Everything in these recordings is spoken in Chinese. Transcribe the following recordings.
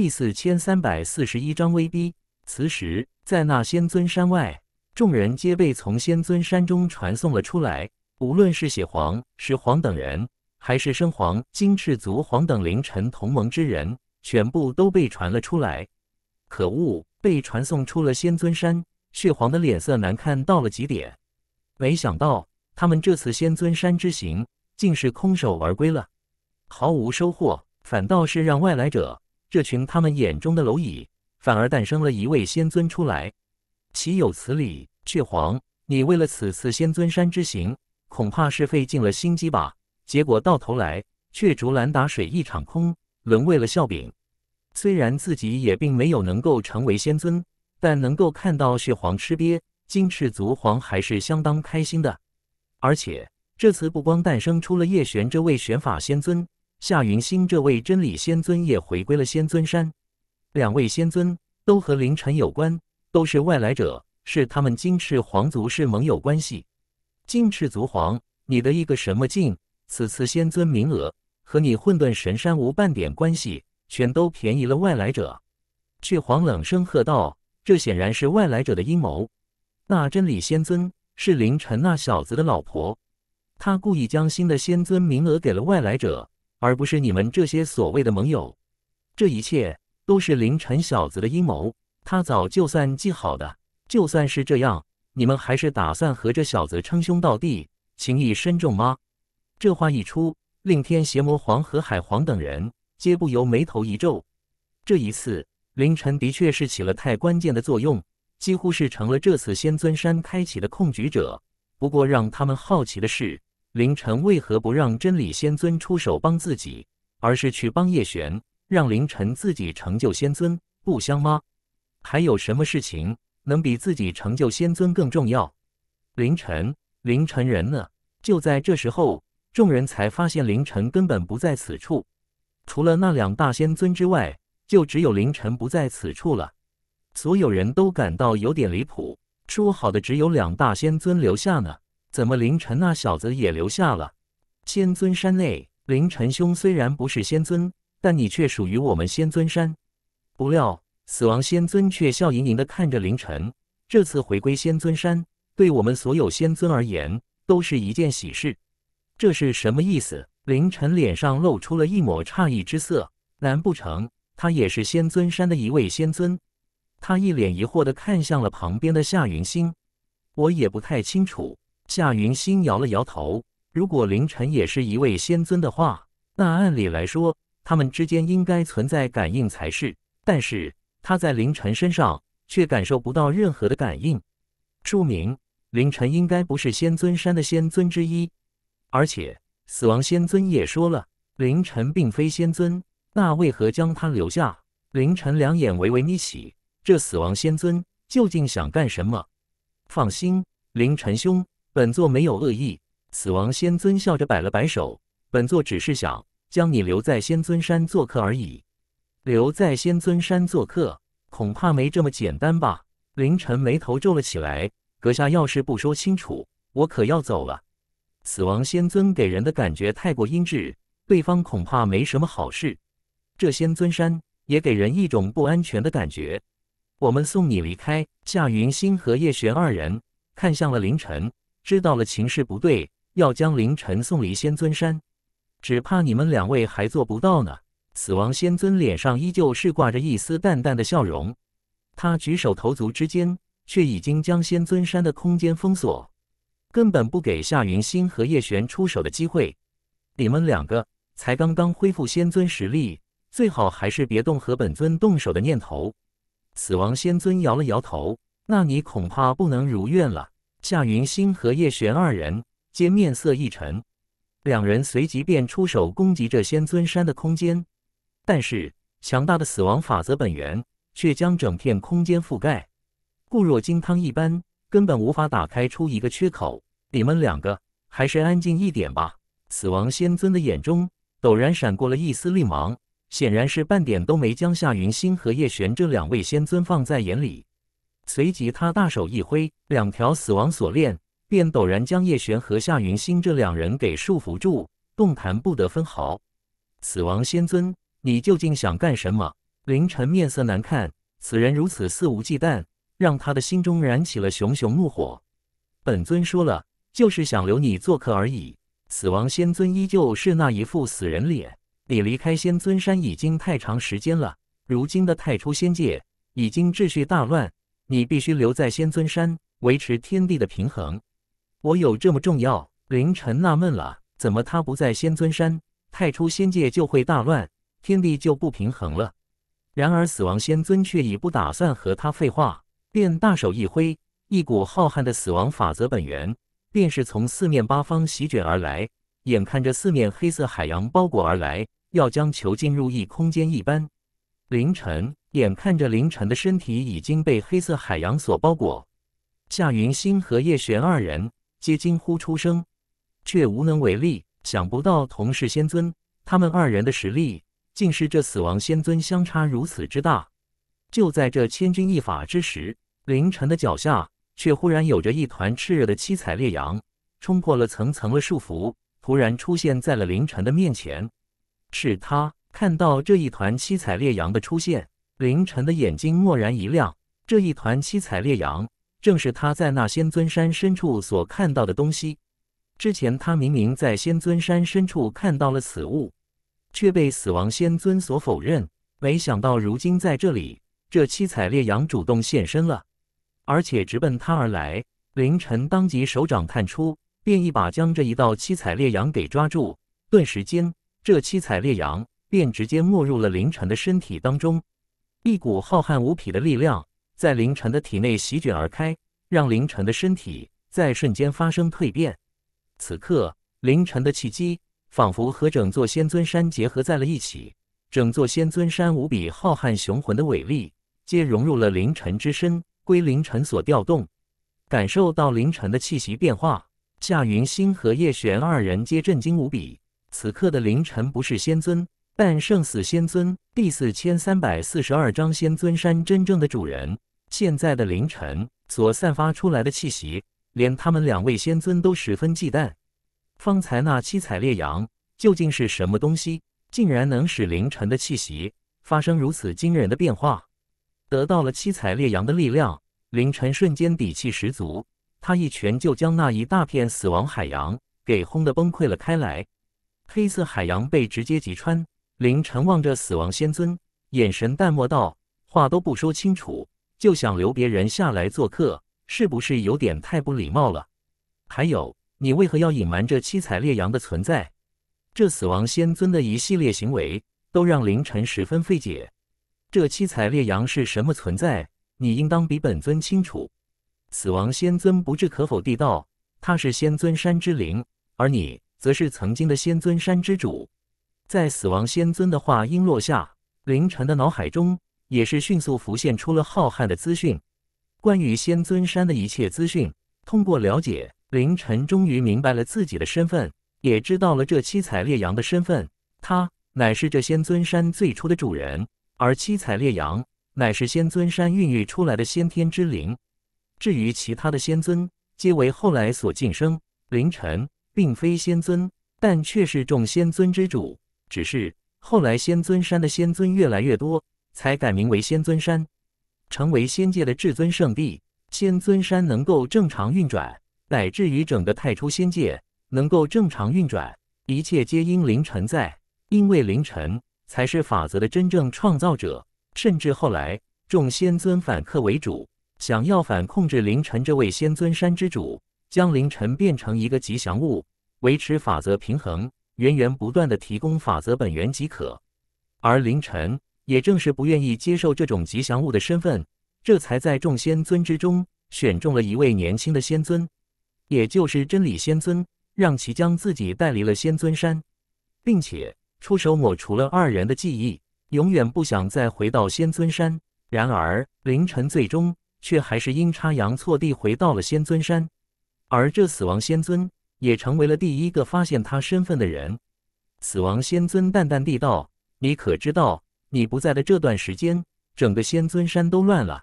第四千三百四十一章威逼。此时，在那仙尊山外，众人皆被从仙尊山中传送了出来。无论是血皇、石皇等人，还是生皇、金翅族皇等凌晨同盟之人，全部都被传了出来。可恶，被传送出了仙尊山，血皇的脸色难看到了极点。没想到，他们这次仙尊山之行，竟是空手而归了，毫无收获，反倒是让外来者。这群他们眼中的蝼蚁，反而诞生了一位仙尊出来，岂有此理！雀皇，你为了此次仙尊山之行，恐怕是费尽了心机吧？结果到头来，却竹篮打水一场空，沦为了笑柄。虽然自己也并没有能够成为仙尊，但能够看到血皇吃瘪，金翅族皇还是相当开心的。而且这次不光诞生出了叶璇这位玄法仙尊。夏云星，这位真理仙尊也回归了仙尊山。两位仙尊都和凌晨有关，都是外来者，是他们金翅皇族是盟友关系。金翅族皇，你的一个什么境？此次仙尊名额和你混沌神山无半点关系，全都便宜了外来者。雀皇冷声喝道：“这显然是外来者的阴谋。那真理仙尊是凌晨那小子的老婆，他故意将新的仙尊名额给了外来者。”而不是你们这些所谓的盟友，这一切都是凌晨小子的阴谋，他早就算计好的。就算是这样，你们还是打算和这小子称兄道弟，情谊深重吗？这话一出，令天邪魔皇和海皇等人皆不由眉头一皱。这一次，凌晨的确是起了太关键的作用，几乎是成了这次仙尊山开启的控局者。不过，让他们好奇的是。凌晨为何不让真理仙尊出手帮自己，而是去帮叶璇，让凌晨自己成就仙尊，不香吗？还有什么事情能比自己成就仙尊更重要？凌晨，凌晨人呢？就在这时候，众人才发现凌晨根本不在此处，除了那两大仙尊之外，就只有凌晨不在此处了。所有人都感到有点离谱，说好的只有两大仙尊留下呢？怎么，凌晨那小子也留下了？仙尊山内，凌晨兄虽然不是仙尊，但你却属于我们仙尊山。不料，死亡仙尊却笑盈盈地看着凌晨。这次回归仙尊山，对我们所有仙尊而言，都是一件喜事。这是什么意思？凌晨脸上露出了一抹诧异之色。难不成他也是仙尊山的一位仙尊？他一脸疑惑地看向了旁边的夏云星。我也不太清楚。夏云心摇了摇头。如果凌晨也是一位仙尊的话，那按理来说，他们之间应该存在感应才是。但是他在凌晨身上却感受不到任何的感应。说明凌晨应该不是仙尊山的仙尊之一。而且死亡仙尊也说了，凌晨并非仙尊，那为何将他留下？凌晨两眼微微眯起，这死亡仙尊究竟想干什么？放心，凌晨兄。本座没有恶意。死亡仙尊笑着摆了摆手，本座只是想将你留在仙尊山做客而已。留在仙尊山做客，恐怕没这么简单吧？凌晨眉头皱了起来。阁下要是不说清楚，我可要走了。死亡仙尊给人的感觉太过阴鸷，对方恐怕没什么好事。这仙尊山也给人一种不安全的感觉。我们送你离开。夏云星和叶璇二人看向了凌晨。知道了情势不对，要将凌晨送离仙尊山，只怕你们两位还做不到呢。死亡仙尊脸上依旧是挂着一丝淡淡的笑容，他举手投足之间，却已经将仙尊山的空间封锁，根本不给夏云星和叶璇出手的机会。你们两个才刚刚恢复仙尊实力，最好还是别动和本尊动手的念头。死亡仙尊摇了摇头，那你恐怕不能如愿了。夏云星和叶璇二人皆面色一沉，两人随即便出手攻击这仙尊山的空间，但是强大的死亡法则本源却将整片空间覆盖，固若金汤一般，根本无法打开出一个缺口。你们两个还是安静一点吧！死亡仙尊的眼中陡然闪过了一丝厉芒，显然是半点都没将夏云星和叶璇这两位仙尊放在眼里。随即，他大手一挥，两条死亡锁链便陡然将叶璇和夏云星这两人给束缚住，动弹不得分毫。死亡仙尊，你究竟想干什么？凌晨面色难看，此人如此肆无忌惮，让他的心中燃起了熊熊怒火。本尊说了，就是想留你做客而已。死亡仙尊依旧是那一副死人脸。你离开仙尊山已经太长时间了，如今的太初仙界已经秩序大乱。你必须留在仙尊山，维持天地的平衡。我有这么重要？凌晨纳闷了，怎么他不在仙尊山？太初仙界就会大乱，天地就不平衡了。然而死亡仙尊却已不打算和他废话，便大手一挥，一股浩瀚的死亡法则本源便是从四面八方席卷而来，眼看着四面黑色海洋包裹而来，要将囚禁入一空间一般。凌晨。眼看着凌晨的身体已经被黑色海洋所包裹，夏云星和叶璇二人皆惊呼出声，却无能为力。想不到同是仙尊，他们二人的实力竟是这死亡仙尊相差如此之大。就在这千钧一发之时，凌晨的脚下却忽然有着一团炽热的七彩烈阳，冲破了层层的束缚，突然出现在了凌晨的面前。是他看到这一团七彩烈阳的出现。凌晨的眼睛蓦然一亮，这一团七彩烈阳，正是他在那仙尊山深处所看到的东西。之前他明明在仙尊山深处看到了此物，却被死亡仙尊所否认。没想到如今在这里，这七彩烈阳主动现身了，而且直奔他而来。凌晨当即手掌探出，便一把将这一道七彩烈阳给抓住。顿时间，这七彩烈阳便直接没入了凌晨的身体当中。一股浩瀚无匹的力量在凌晨的体内席卷而开，让凌晨的身体在瞬间发生蜕变。此刻，凌晨的契机仿佛和整座仙尊山结合在了一起，整座仙尊山无比浩瀚雄浑的伟力皆融入了凌晨之身，归凌晨所调动。感受到凌晨的气息变化，夏云星和叶璇二人皆震惊无比。此刻的凌晨不是仙尊。但圣死仙尊》第四千三百四十二章：仙尊山真正的主人。现在的凌晨所散发出来的气息，连他们两位仙尊都十分忌惮。方才那七彩烈阳究竟是什么东西？竟然能使凌晨的气息发生如此惊人的变化？得到了七彩烈阳的力量，凌晨瞬间底气十足。他一拳就将那一大片死亡海洋给轰得崩溃了开来，黑色海洋被直接击穿。凌晨望着死亡仙尊，眼神淡漠道：“话都不说清楚，就想留别人下来做客，是不是有点太不礼貌了？还有，你为何要隐瞒这七彩烈阳的存在？这死亡仙尊的一系列行为都让凌晨十分费解。这七彩烈阳是什么存在？你应当比本尊清楚。”死亡仙尊不置可否地道：“他是仙尊山之灵，而你则是曾经的仙尊山之主。”在死亡仙尊的话音落下，凌晨的脑海中也是迅速浮现出了浩瀚的资讯，关于仙尊山的一切资讯。通过了解，凌晨终于明白了自己的身份，也知道了这七彩烈阳的身份。他乃是这仙尊山最初的主人，而七彩烈阳乃是仙尊山孕育出来的先天之灵。至于其他的仙尊，皆为后来所晋升。凌晨并非仙尊，但却是众仙尊之主。只是后来仙尊山的仙尊越来越多，才改名为仙尊山，成为仙界的至尊圣地。仙尊山能够正常运转，乃至于整个太初仙界能够正常运转，一切皆因凌晨在，因为凌晨才是法则的真正创造者。甚至后来，众仙尊反客为主，想要反控制凌晨这位仙尊山之主，将凌晨变成一个吉祥物，维持法则平衡。源源不断的提供法则本源即可，而凌晨也正是不愿意接受这种吉祥物的身份，这才在众仙尊之中选中了一位年轻的仙尊，也就是真理仙尊，让其将自己带离了仙尊山，并且出手抹除了二人的记忆，永远不想再回到仙尊山。然而凌晨最终却还是阴差阳错地回到了仙尊山，而这死亡仙尊。也成为了第一个发现他身份的人。死亡仙尊淡淡地道：“你可知道，你不在的这段时间，整个仙尊山都乱了，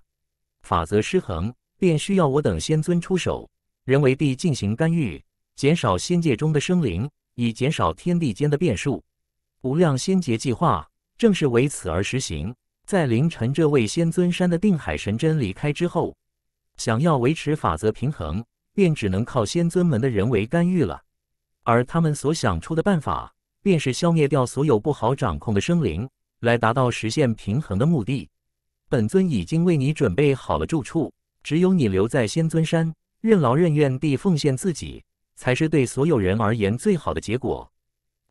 法则失衡，便需要我等仙尊出手，人为地进行干预，减少仙界中的生灵，以减少天地间的变数。无量仙劫计划正是为此而实行。在凌晨这位仙尊山的定海神针离开之后，想要维持法则平衡。”便只能靠仙尊们的人为干预了，而他们所想出的办法，便是消灭掉所有不好掌控的生灵，来达到实现平衡的目的。本尊已经为你准备好了住处，只有你留在仙尊山，任劳任怨地奉献自己，才是对所有人而言最好的结果。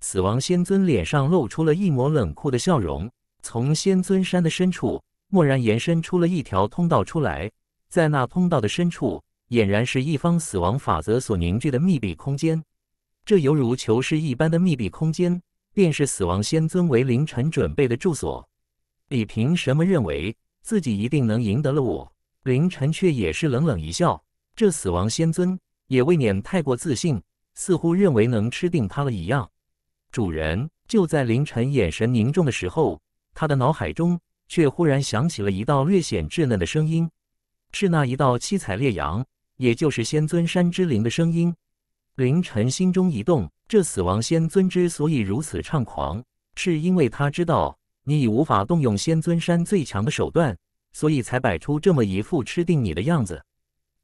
死亡仙尊脸上露出了一抹冷酷的笑容，从仙尊山的深处蓦然延伸出了一条通道出来，在那通道的深处。俨然是一方死亡法则所凝聚的密闭空间，这犹如囚室一般的密闭空间，便是死亡仙尊为凌晨准备的住所。你凭什么认为自己一定能赢得了我？凌晨却也是冷冷一笑，这死亡仙尊也未免太过自信，似乎认为能吃定他了一样。主人，就在凌晨眼神凝重的时候，他的脑海中却忽然响起了一道略显稚嫩的声音，是那一道七彩烈阳。也就是仙尊山之灵的声音。凌晨心中一动，这死亡仙尊之所以如此猖狂，是因为他知道你已无法动用仙尊山最强的手段，所以才摆出这么一副吃定你的样子。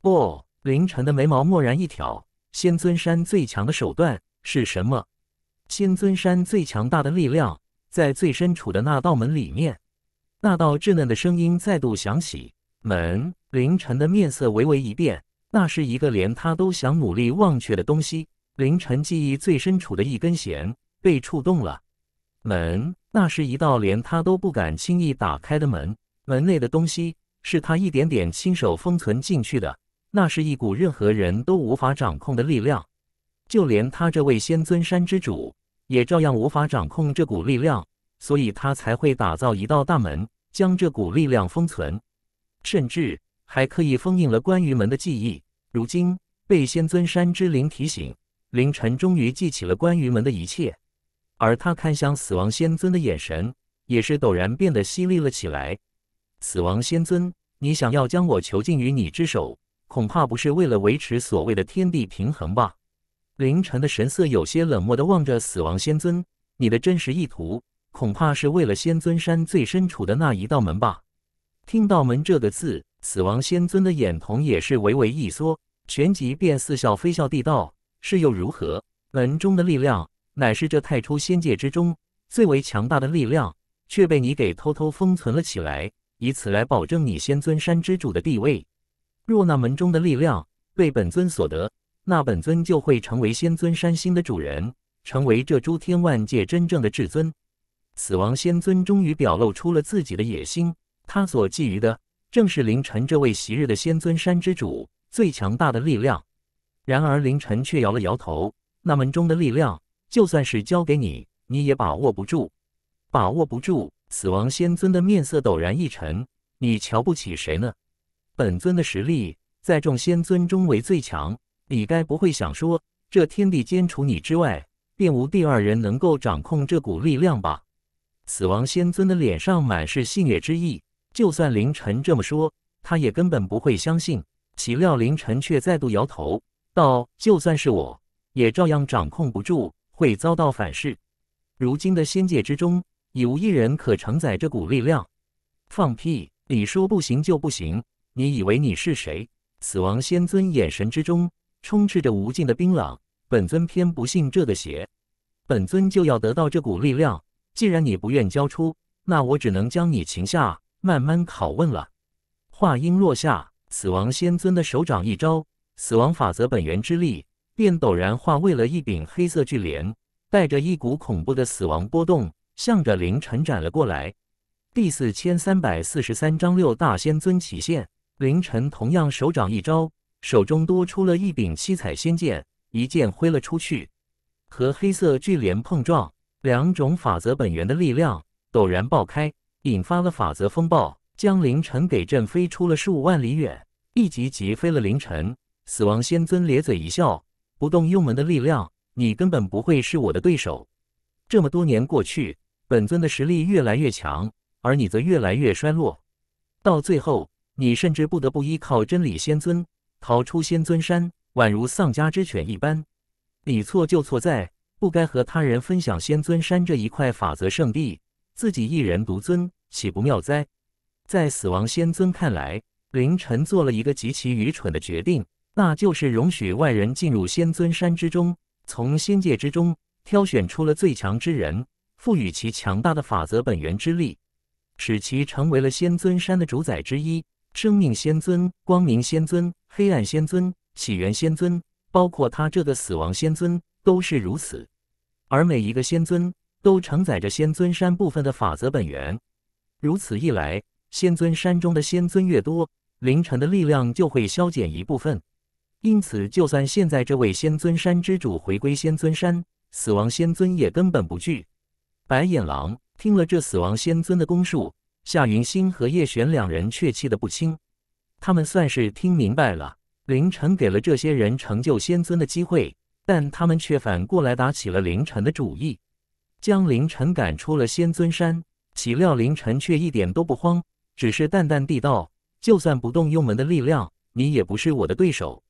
哦，凌晨的眉毛蓦然一挑，仙尊山最强的手段是什么？仙尊山最强大的力量，在最深处的那道门里面。那道稚嫩的声音再度响起。门。凌晨的面色微微一变。那是一个连他都想努力忘却的东西，凌晨记忆最深处的一根弦被触动了。门，那是一道连他都不敢轻易打开的门。门内的东西是他一点点亲手封存进去的。那是一股任何人都无法掌控的力量，就连他这位仙尊山之主也照样无法掌控这股力量，所以他才会打造一道大门，将这股力量封存，甚至。还刻意封印了关于门的记忆。如今被仙尊山之灵提醒，凌晨终于记起了关于门的一切。而他看向死亡仙尊的眼神，也是陡然变得犀利了起来。死亡仙尊，你想要将我囚禁于你之手，恐怕不是为了维持所谓的天地平衡吧？凌晨的神色有些冷漠地望着死亡仙尊：“你的真实意图，恐怕是为了仙尊山最深处的那一道门吧？”听到“门”这个字。死亡仙尊的眼瞳也是微微一缩，旋即便似笑非笑地道：“是又如何？门中的力量乃是这太初仙界之中最为强大的力量，却被你给偷偷封存了起来，以此来保证你仙尊山之主的地位。若那门中的力量被本尊所得，那本尊就会成为仙尊山心的主人，成为这诸天万界真正的至尊。”死亡仙尊终于表露出了自己的野心，他所觊觎的。正是凌晨，这位昔日的仙尊山之主最强大的力量。然而，凌晨却摇了摇头：“那门中的力量，就算是交给你，你也把握不住，把握不住。”死亡仙尊的面色陡然一沉：“你瞧不起谁呢？本尊的实力在众仙尊中为最强，你该不会想说，这天地间除你之外，便无第二人能够掌控这股力量吧？”死亡仙尊的脸上满是戏谑之意。就算凌晨这么说，他也根本不会相信。岂料凌晨却再度摇头道：“就算是我，也照样掌控不住，会遭到反噬。如今的仙界之中，已无一人可承载这股力量。”放屁！你说不行就不行，你以为你是谁？死亡仙尊眼神之中充斥着无尽的冰冷，本尊偏不信这个邪，本尊就要得到这股力量。既然你不愿交出，那我只能将你擒下。慢慢拷问了。话音落下，死亡仙尊的手掌一招，死亡法则本源之力便陡然化为了一柄黑色巨镰，带着一股恐怖的死亡波动，向着凌晨斩了过来。第四千三百四十三章六大仙尊起现。凌晨同样手掌一招，手中多出了一柄七彩仙剑，一剑挥了出去，和黑色巨镰碰撞，两种法则本源的力量陡然爆开。引发了法则风暴，将凌晨给震飞出了数万里远。一急急飞了凌晨。死亡仙尊咧嘴一笑：“不动幽门的力量，你根本不会是我的对手。这么多年过去，本尊的实力越来越强，而你则越来越衰落。到最后，你甚至不得不依靠真理仙尊逃出仙尊山，宛如丧家之犬一般。你错就错在不该和他人分享仙尊山这一块法则圣地。”自己一人独尊，岂不妙哉？在死亡仙尊看来，凌晨做了一个极其愚蠢的决定，那就是容许外人进入仙尊山之中，从仙界之中挑选出了最强之人，赋予其强大的法则本源之力，使其成为了仙尊山的主宰之一。生命仙尊、光明仙尊、黑暗仙尊、起源仙尊，包括他这个死亡仙尊，都是如此。而每一个仙尊。都承载着仙尊山部分的法则本源，如此一来，仙尊山中的仙尊越多，凌晨的力量就会消减一部分。因此，就算现在这位仙尊山之主回归仙尊山，死亡仙尊也根本不惧。白眼狼听了这死亡仙尊的攻术，夏云星和叶璇两人却气得不轻。他们算是听明白了，凌晨给了这些人成就仙尊的机会，但他们却反过来打起了凌晨的主意。将凌晨赶出了仙尊山，岂料凌晨却一点都不慌，只是淡淡地道：“就算不动幽门的力量，你也不是我的对手。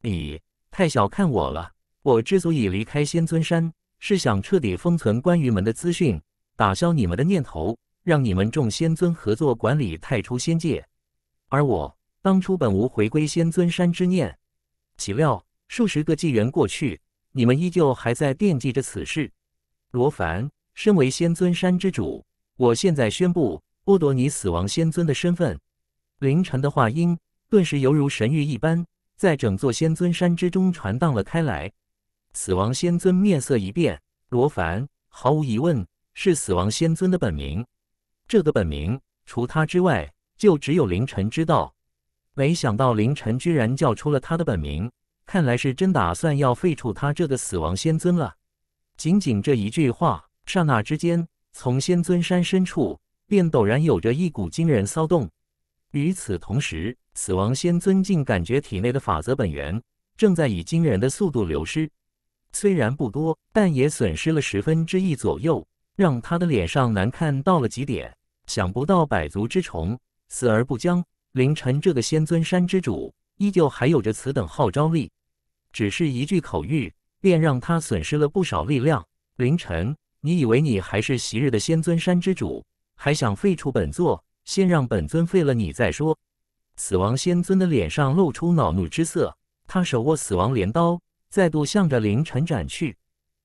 你太小看我了。我之所以离开仙尊山，是想彻底封存关于门的资讯，打消你们的念头，让你们众仙尊合作管理太初仙界。而我当初本无回归仙尊山之念，岂料数十个纪元过去，你们依旧还在惦记着此事。”罗凡，身为仙尊山之主，我现在宣布剥夺你死亡仙尊的身份。凌晨的话音顿时犹如神谕一般，在整座仙尊山之中传荡了开来。死亡仙尊面色一变，罗凡毫无疑问是死亡仙尊的本名。这个本名除他之外，就只有凌晨知道。没想到凌晨居然叫出了他的本名，看来是真打算要废除他这个死亡仙尊了。仅仅这一句话，刹那之间，从仙尊山深处便陡然有着一股惊人骚动。与此同时，死亡仙尊竟感觉体内的法则本源正在以惊人的速度流失，虽然不多，但也损失了十分之一左右，让他的脸上难看到了极点。想不到百足之虫，死而不僵，凌晨这个仙尊山之主，依旧还有着此等号召力，只是一句口谕。便让他损失了不少力量。凌晨，你以为你还是昔日的仙尊山之主，还想废除本座？先让本尊废了你再说。死亡仙尊的脸上露出恼怒之色，他手握死亡镰刀，再度向着凌晨斩去。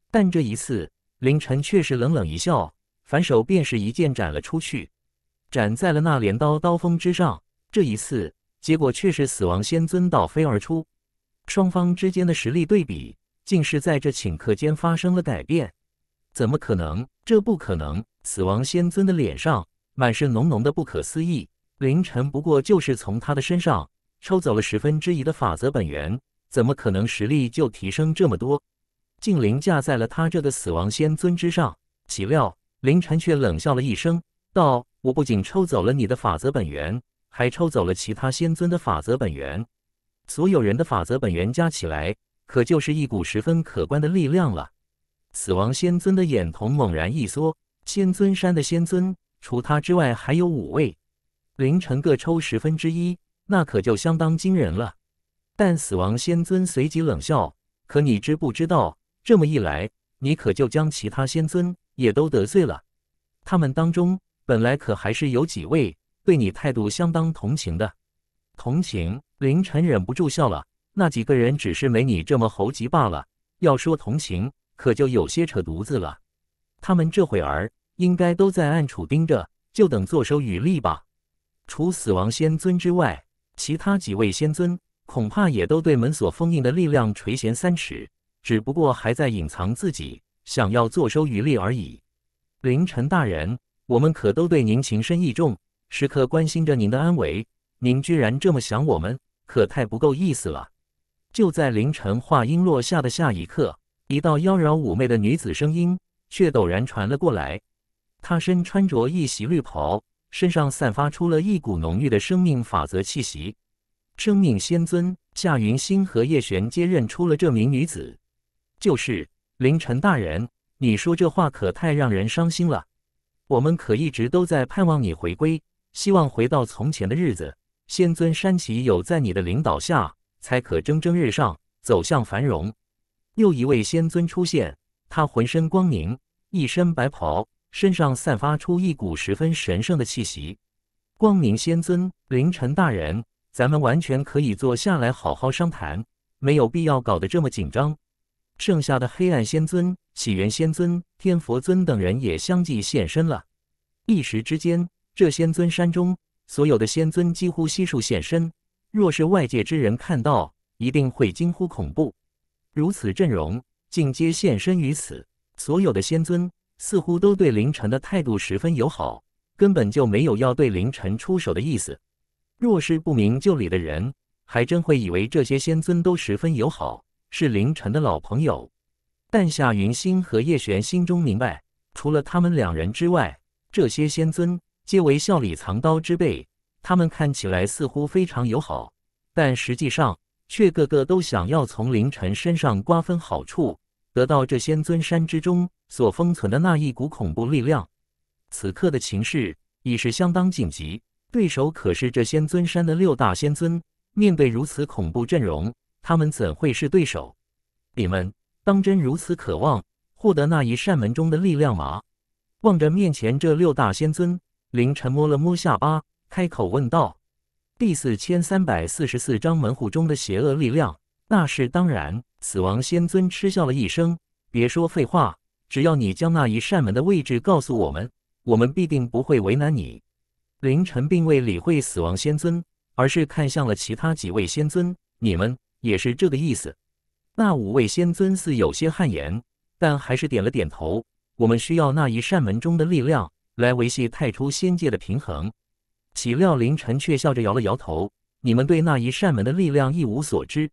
但这一次，凌晨却是冷冷一笑，反手便是一剑斩了出去，斩在了那镰刀刀锋之上。这一次，结果却是死亡仙尊倒飞而出。双方之间的实力对比。竟是在这顷刻间发生了改变？怎么可能？这不可能！死亡仙尊的脸上满是浓浓的不可思议。凌晨不过就是从他的身上抽走了十分之一的法则本源，怎么可能实力就提升这么多？竟凌驾在了他这的死亡仙尊之上？岂料凌晨却冷笑了一声，道：“我不仅抽走了你的法则本源，还抽走了其他仙尊的法则本源，所有人的法则本源加起来。”可就是一股十分可观的力量了。死亡仙尊的眼瞳猛然一缩。仙尊山的仙尊除他之外还有五位，凌晨各抽十分之一，那可就相当惊人了。但死亡仙尊随即冷笑：“可你知不知道，这么一来，你可就将其他仙尊也都得罪了。他们当中本来可还是有几位对你态度相当同情的。”同情，凌晨忍不住笑了。那几个人只是没你这么猴急罢了。要说同情，可就有些扯犊子了。他们这会儿应该都在暗处盯着，就等坐收渔利吧。除死亡仙尊之外，其他几位仙尊恐怕也都对门锁封印的力量垂涎三尺，只不过还在隐藏自己，想要坐收渔利而已。凌晨大人，我们可都对您情深义重，时刻关心着您的安危。您居然这么想我们，可太不够意思了。就在凌晨话音落下的下一刻，一道妖娆妩媚的女子声音却陡然传了过来。她身穿着一袭绿袍，身上散发出了一股浓郁的生命法则气息。生命仙尊夏云星和叶璇皆认出了这名女子，就是凌晨大人。你说这话可太让人伤心了，我们可一直都在盼望你回归，希望回到从前的日子。仙尊山崎有在你的领导下。才可蒸蒸日上，走向繁荣。又一位仙尊出现，他浑身光明，一身白袍，身上散发出一股十分神圣的气息。光明仙尊，凌晨大人，咱们完全可以坐下来好好商谈，没有必要搞得这么紧张。剩下的黑暗仙尊、起源仙尊、天佛尊等人也相继现身了。一时之间，这仙尊山中所有的仙尊几乎悉数现身。若是外界之人看到，一定会惊呼恐怖。如此阵容，竟皆现身于此。所有的仙尊似乎都对凌晨的态度十分友好，根本就没有要对凌晨出手的意思。若是不明就里的人，还真会以为这些仙尊都十分友好，是凌晨的老朋友。但夏云星和叶璇心中明白，除了他们两人之外，这些仙尊皆为笑里藏刀之辈。他们看起来似乎非常友好，但实际上却个个都想要从凌晨身上瓜分好处，得到这仙尊山之中所封存的那一股恐怖力量。此刻的情势已是相当紧急，对手可是这仙尊山的六大仙尊。面对如此恐怖阵容，他们怎会是对手？你们当真如此渴望获得那一扇门中的力量吗？望着面前这六大仙尊，凌晨摸了摸下巴。开口问道：“第四千三百四十四章门户中的邪恶力量。”那是当然，死亡仙尊嗤笑了一声：“别说废话，只要你将那一扇门的位置告诉我们，我们必定不会为难你。”凌晨并未理会死亡仙尊，而是看向了其他几位仙尊：“你们也是这个意思？”那五位仙尊似有些汗颜，但还是点了点头：“我们需要那一扇门中的力量来维系太初仙界的平衡。”岂料凌晨却笑着摇了摇头：“你们对那一扇门的力量一无所知，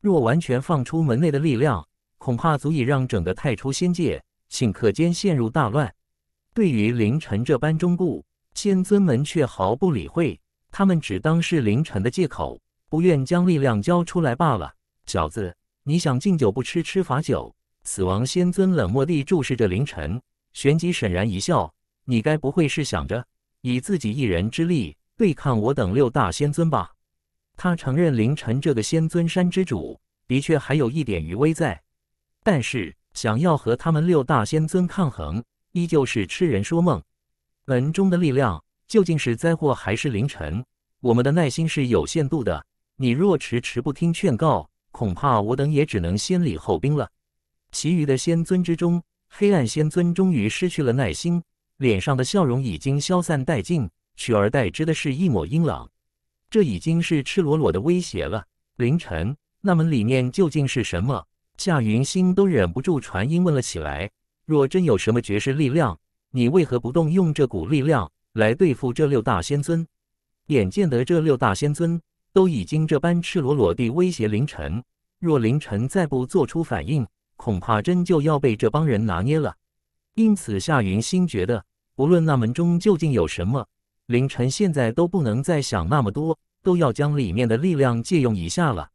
若完全放出门内的力量，恐怕足以让整个太初仙界顷刻间陷入大乱。”对于凌晨这般忠固，仙尊们却毫不理会，他们只当是凌晨的借口，不愿将力量交出来罢了。小子，你想敬酒不吃吃罚酒？”死亡仙尊冷漠地注视着凌晨，旋即沈然一笑：“你该不会是想着……”以自己一人之力对抗我等六大仙尊吧。他承认凌晨这个仙尊山之主的确还有一点余威在，但是想要和他们六大仙尊抗衡，依旧是痴人说梦。门中的力量究竟是灾祸还是凌晨？我们的耐心是有限度的。你若迟迟不听劝告，恐怕我等也只能先礼后兵了。其余的仙尊之中，黑暗仙尊终于失去了耐心。脸上的笑容已经消散殆尽，取而代之的是一抹阴冷。这已经是赤裸裸的威胁了。凌晨，那门里面究竟是什么？夏云星都忍不住传音问了起来。若真有什么绝世力量，你为何不动用这股力量来对付这六大仙尊？眼见得这六大仙尊都已经这般赤裸裸地威胁凌晨，若凌晨再不做出反应，恐怕真就要被这帮人拿捏了。因此，夏云心觉得，不论那门中究竟有什么，凌晨现在都不能再想那么多，都要将里面的力量借用一下了。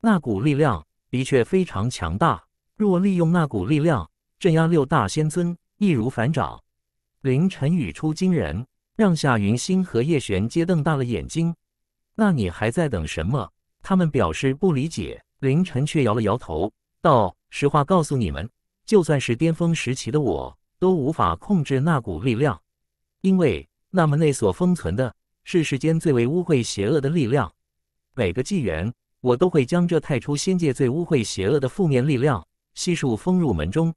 那股力量的确非常强大，若利用那股力量镇压六大仙尊，易如反掌。凌晨语出惊人，让夏云心和叶璇皆瞪大了眼睛。那你还在等什么？他们表示不理解，凌晨却摇了摇头，道：“实话告诉你们。”就算是巅峰时期的我，都无法控制那股力量，因为那么内所封存的是世间最为污秽邪恶的力量。每个纪元，我都会将这太初仙界最污秽邪恶的负面力量悉数封入门中。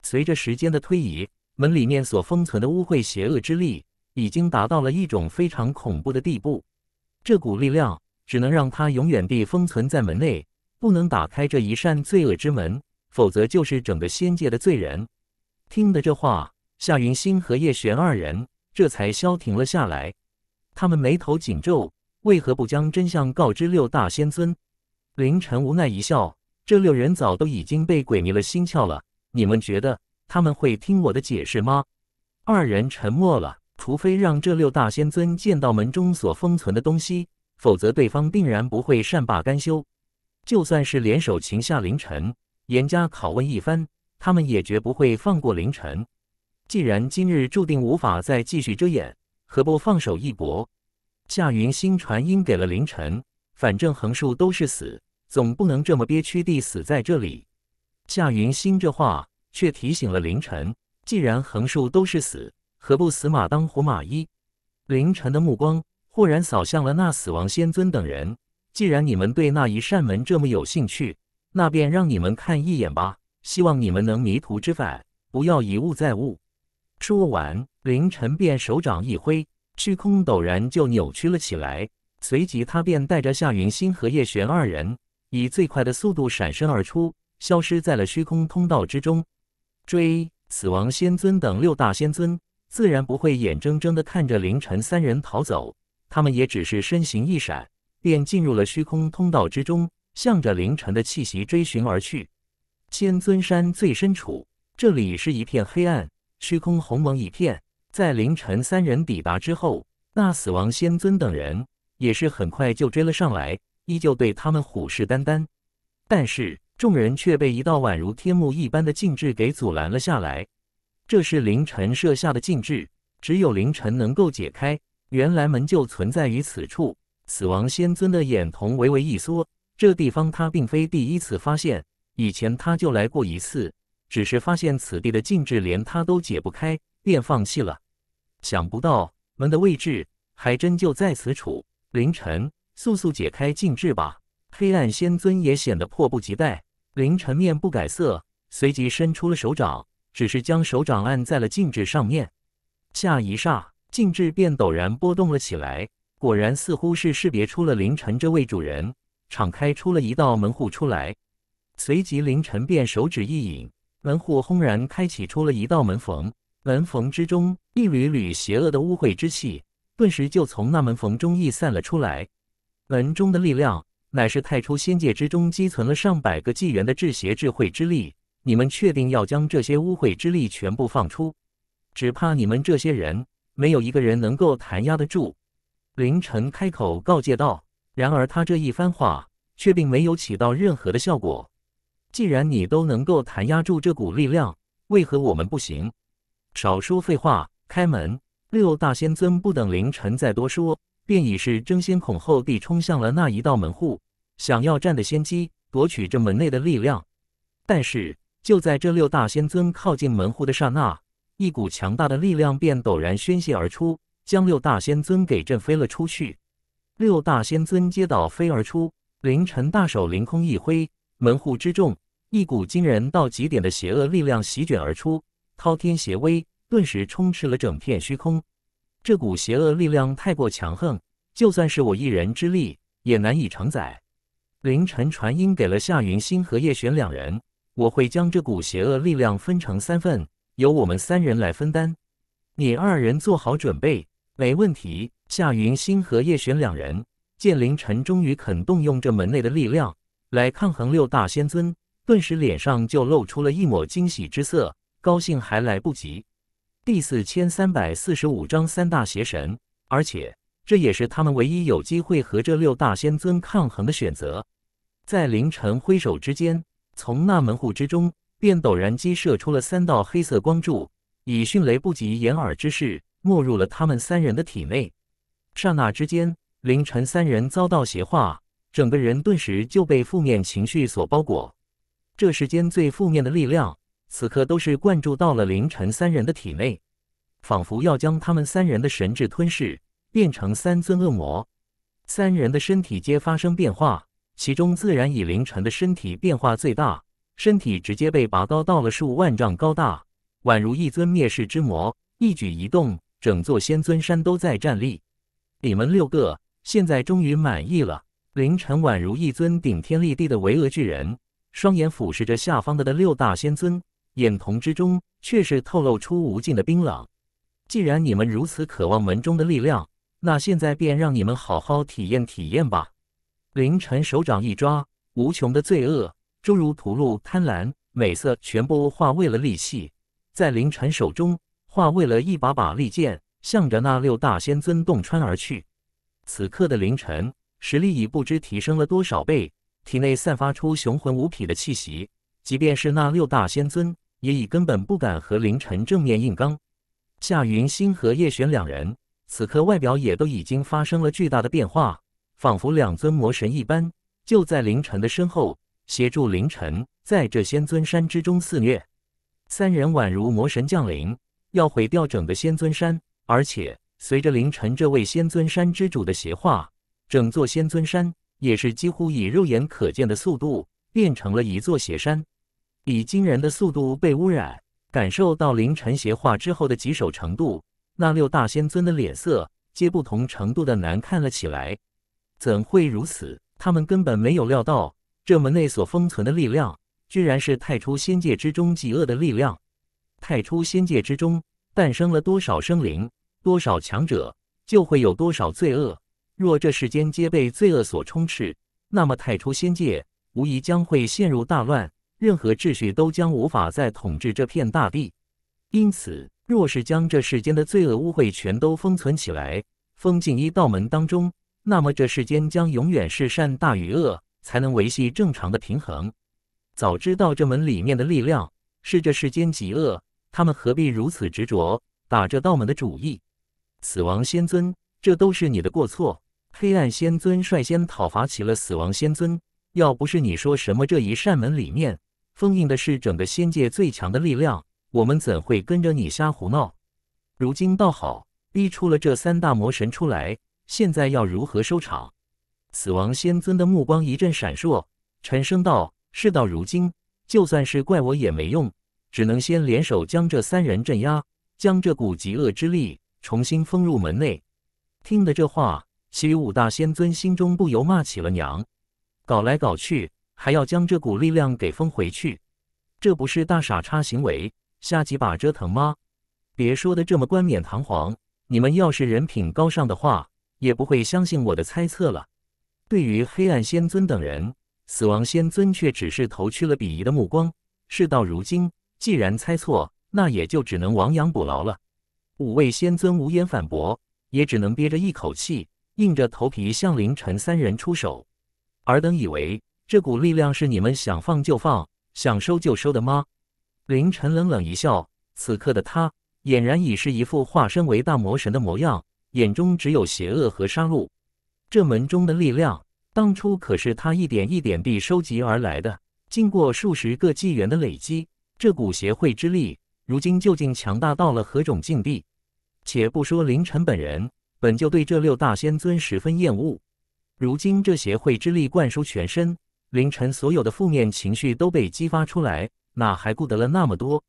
随着时间的推移，门里面所封存的污秽邪恶之力已经达到了一种非常恐怖的地步。这股力量只能让它永远地封存在门内，不能打开这一扇罪恶之门。否则就是整个仙界的罪人。听得这话，夏云星和叶璇二人这才消停了下来。他们眉头紧皱，为何不将真相告知六大仙尊？凌晨无奈一笑：“这六人早都已经被鬼迷了心窍了。你们觉得他们会听我的解释吗？”二人沉默了。除非让这六大仙尊见到门中所封存的东西，否则对方定然不会善罢甘休。就算是联手擒下凌晨。严加拷问一番，他们也绝不会放过凌晨。既然今日注定无法再继续遮掩，何不放手一搏？夏云心传音给了凌晨：“反正横竖都是死，总不能这么憋屈地死在这里。”夏云心这话却提醒了凌晨：“既然横竖都是死，何不死马当活马医？”凌晨的目光忽然扫向了那死亡仙尊等人：“既然你们对那一扇门这么有兴趣。”那便让你们看一眼吧，希望你们能迷途知返，不要一误再误。说完，凌晨便手掌一挥，虚空陡然就扭曲了起来。随即，他便带着夏云星和叶璇二人，以最快的速度闪身而出，消失在了虚空通道之中。追死亡仙尊等六大仙尊自然不会眼睁睁地看着凌晨三人逃走，他们也只是身形一闪，便进入了虚空通道之中。向着凌晨的气息追寻而去，千尊山最深处，这里是一片黑暗，虚空鸿蒙一片。在凌晨三人抵达之后，那死亡仙尊等人也是很快就追了上来，依旧对他们虎视眈眈。但是众人却被一道宛如天幕一般的禁制给阻拦了下来，这是凌晨设下的禁制，只有凌晨能够解开。原来门就存在于此处。死亡仙尊的眼瞳微微一缩。这地方他并非第一次发现，以前他就来过一次，只是发现此地的禁制连他都解不开，便放弃了。想不到门的位置还真就在此处。凌晨，速速解开禁制吧！黑暗仙尊也显得迫不及待。凌晨面不改色，随即伸出了手掌，只是将手掌按在了禁制上面。下一霎，禁制便陡然波动了起来，果然似乎是识别出了凌晨这位主人。敞开出了一道门户出来，随即凌晨便手指一引，门户轰然开启出了一道门缝。门缝之中，一缕缕邪恶的污秽之气顿时就从那门缝中溢散了出来。门中的力量乃是太初仙界之中积存了上百个纪元的治邪智慧之力。你们确定要将这些污秽之力全部放出？只怕你们这些人没有一个人能够弹压得住。凌晨开口告诫道。然而他这一番话却并没有起到任何的效果。既然你都能够弹压住这股力量，为何我们不行？少说废话，开门！六大仙尊不等凌晨再多说，便已是争先恐后地冲向了那一道门户，想要占得先机，夺取这门内的力量。但是就在这六大仙尊靠近门户的刹那，一股强大的力量便陡然宣泄而出，将六大仙尊给震飞了出去。六大仙尊皆倒飞而出，凌晨大手凌空一挥，门户之众，一股惊人到极点的邪恶力量席卷而出，滔天邪威顿时充斥了整片虚空。这股邪恶力量太过强横，就算是我一人之力也难以承载。凌晨传音给了夏云星和叶璇两人：“我会将这股邪恶力量分成三份，由我们三人来分担。你二人做好准备，没问题。”夏云星和叶璇两人见凌晨终于肯动用这门内的力量来抗衡六大仙尊，顿时脸上就露出了一抹惊喜之色，高兴还来不及。第四千三百四十五章三大邪神，而且这也是他们唯一有机会和这六大仙尊抗衡的选择。在凌晨挥手之间，从那门户之中便陡然激射出了三道黑色光柱，以迅雷不及掩耳之势没入了他们三人的体内。刹那之间，凌晨三人遭到邪化，整个人顿时就被负面情绪所包裹。这世间最负面的力量，此刻都是灌注到了凌晨三人的体内，仿佛要将他们三人的神智吞噬，变成三尊恶魔。三人的身体皆发生变化，其中自然以凌晨的身体变化最大，身体直接被拔高到了数万丈高大，宛如一尊灭世之魔。一举一动，整座仙尊山都在颤栗。你们六个现在终于满意了。凌晨宛如一尊顶天立地的巍峨巨人，双眼俯视着下方的的六大仙尊，眼瞳之中却是透露出无尽的冰冷。既然你们如此渴望门中的力量，那现在便让你们好好体验体验吧。凌晨手掌一抓，无穷的罪恶，诸如屠戮、贪婪、美色，全部化为了利器，在凌晨手中化为了一把把利剑。向着那六大仙尊洞穿而去。此刻的凌晨实力已不知提升了多少倍，体内散发出雄浑无比的气息，即便是那六大仙尊也已根本不敢和凌晨正面硬刚。夏云星和叶璇两人此刻外表也都已经发生了巨大的变化，仿佛两尊魔神一般，就在凌晨的身后协助凌晨在这仙尊山之中肆虐。三人宛如魔神降临，要毁掉整个仙尊山。而且随着凌晨这位仙尊山之主的邪化，整座仙尊山也是几乎以肉眼可见的速度变成了一座邪山，以惊人的速度被污染。感受到凌晨邪化之后的棘手程度，那六大仙尊的脸色皆不同程度的难看了起来。怎会如此？他们根本没有料到，这门内所封存的力量，居然是太初仙界之中极恶的力量。太初仙界之中诞生了多少生灵？多少强者就会有多少罪恶。若这世间皆被罪恶所充斥，那么太初仙界无疑将会陷入大乱，任何秩序都将无法再统治这片大地。因此，若是将这世间的罪恶污秽全都封存起来，封进一道门当中，那么这世间将永远是善大于恶，才能维系正常的平衡。早知道这门里面的力量是这世间极恶，他们何必如此执着打这道门的主意？死亡仙尊，这都是你的过错。黑暗仙尊率先讨伐起了死亡仙尊。要不是你说什么这一扇门里面封印的是整个仙界最强的力量，我们怎会跟着你瞎胡闹？如今倒好，逼出了这三大魔神出来，现在要如何收场？死亡仙尊的目光一阵闪烁，沉声道：“事到如今，就算是怪我也没用，只能先联手将这三人镇压，将这股极恶之力。”重新封入门内，听得这话，其余五大仙尊心中不由骂起了娘。搞来搞去，还要将这股力量给封回去，这不是大傻叉行为，下几把折腾吗？别说的这么冠冕堂皇，你们要是人品高尚的话，也不会相信我的猜测了。对于黑暗仙尊等人，死亡仙尊却只是投去了鄙夷的目光。事到如今，既然猜错，那也就只能亡羊补牢了。五位仙尊无言反驳，也只能憋着一口气，硬着头皮向凌晨三人出手。尔等以为这股力量是你们想放就放、想收就收的吗？凌晨冷冷一笑，此刻的他俨然已是一副化身为大魔神的模样，眼中只有邪恶和杀戮。这门中的力量，当初可是他一点一点地收集而来的，经过数十个纪元的累积，这股邪会之力，如今究竟强大到了何种境地？且不说凌晨本人本就对这六大仙尊十分厌恶，如今这邪会之力灌输全身，凌晨所有的负面情绪都被激发出来，哪还顾得了那么多？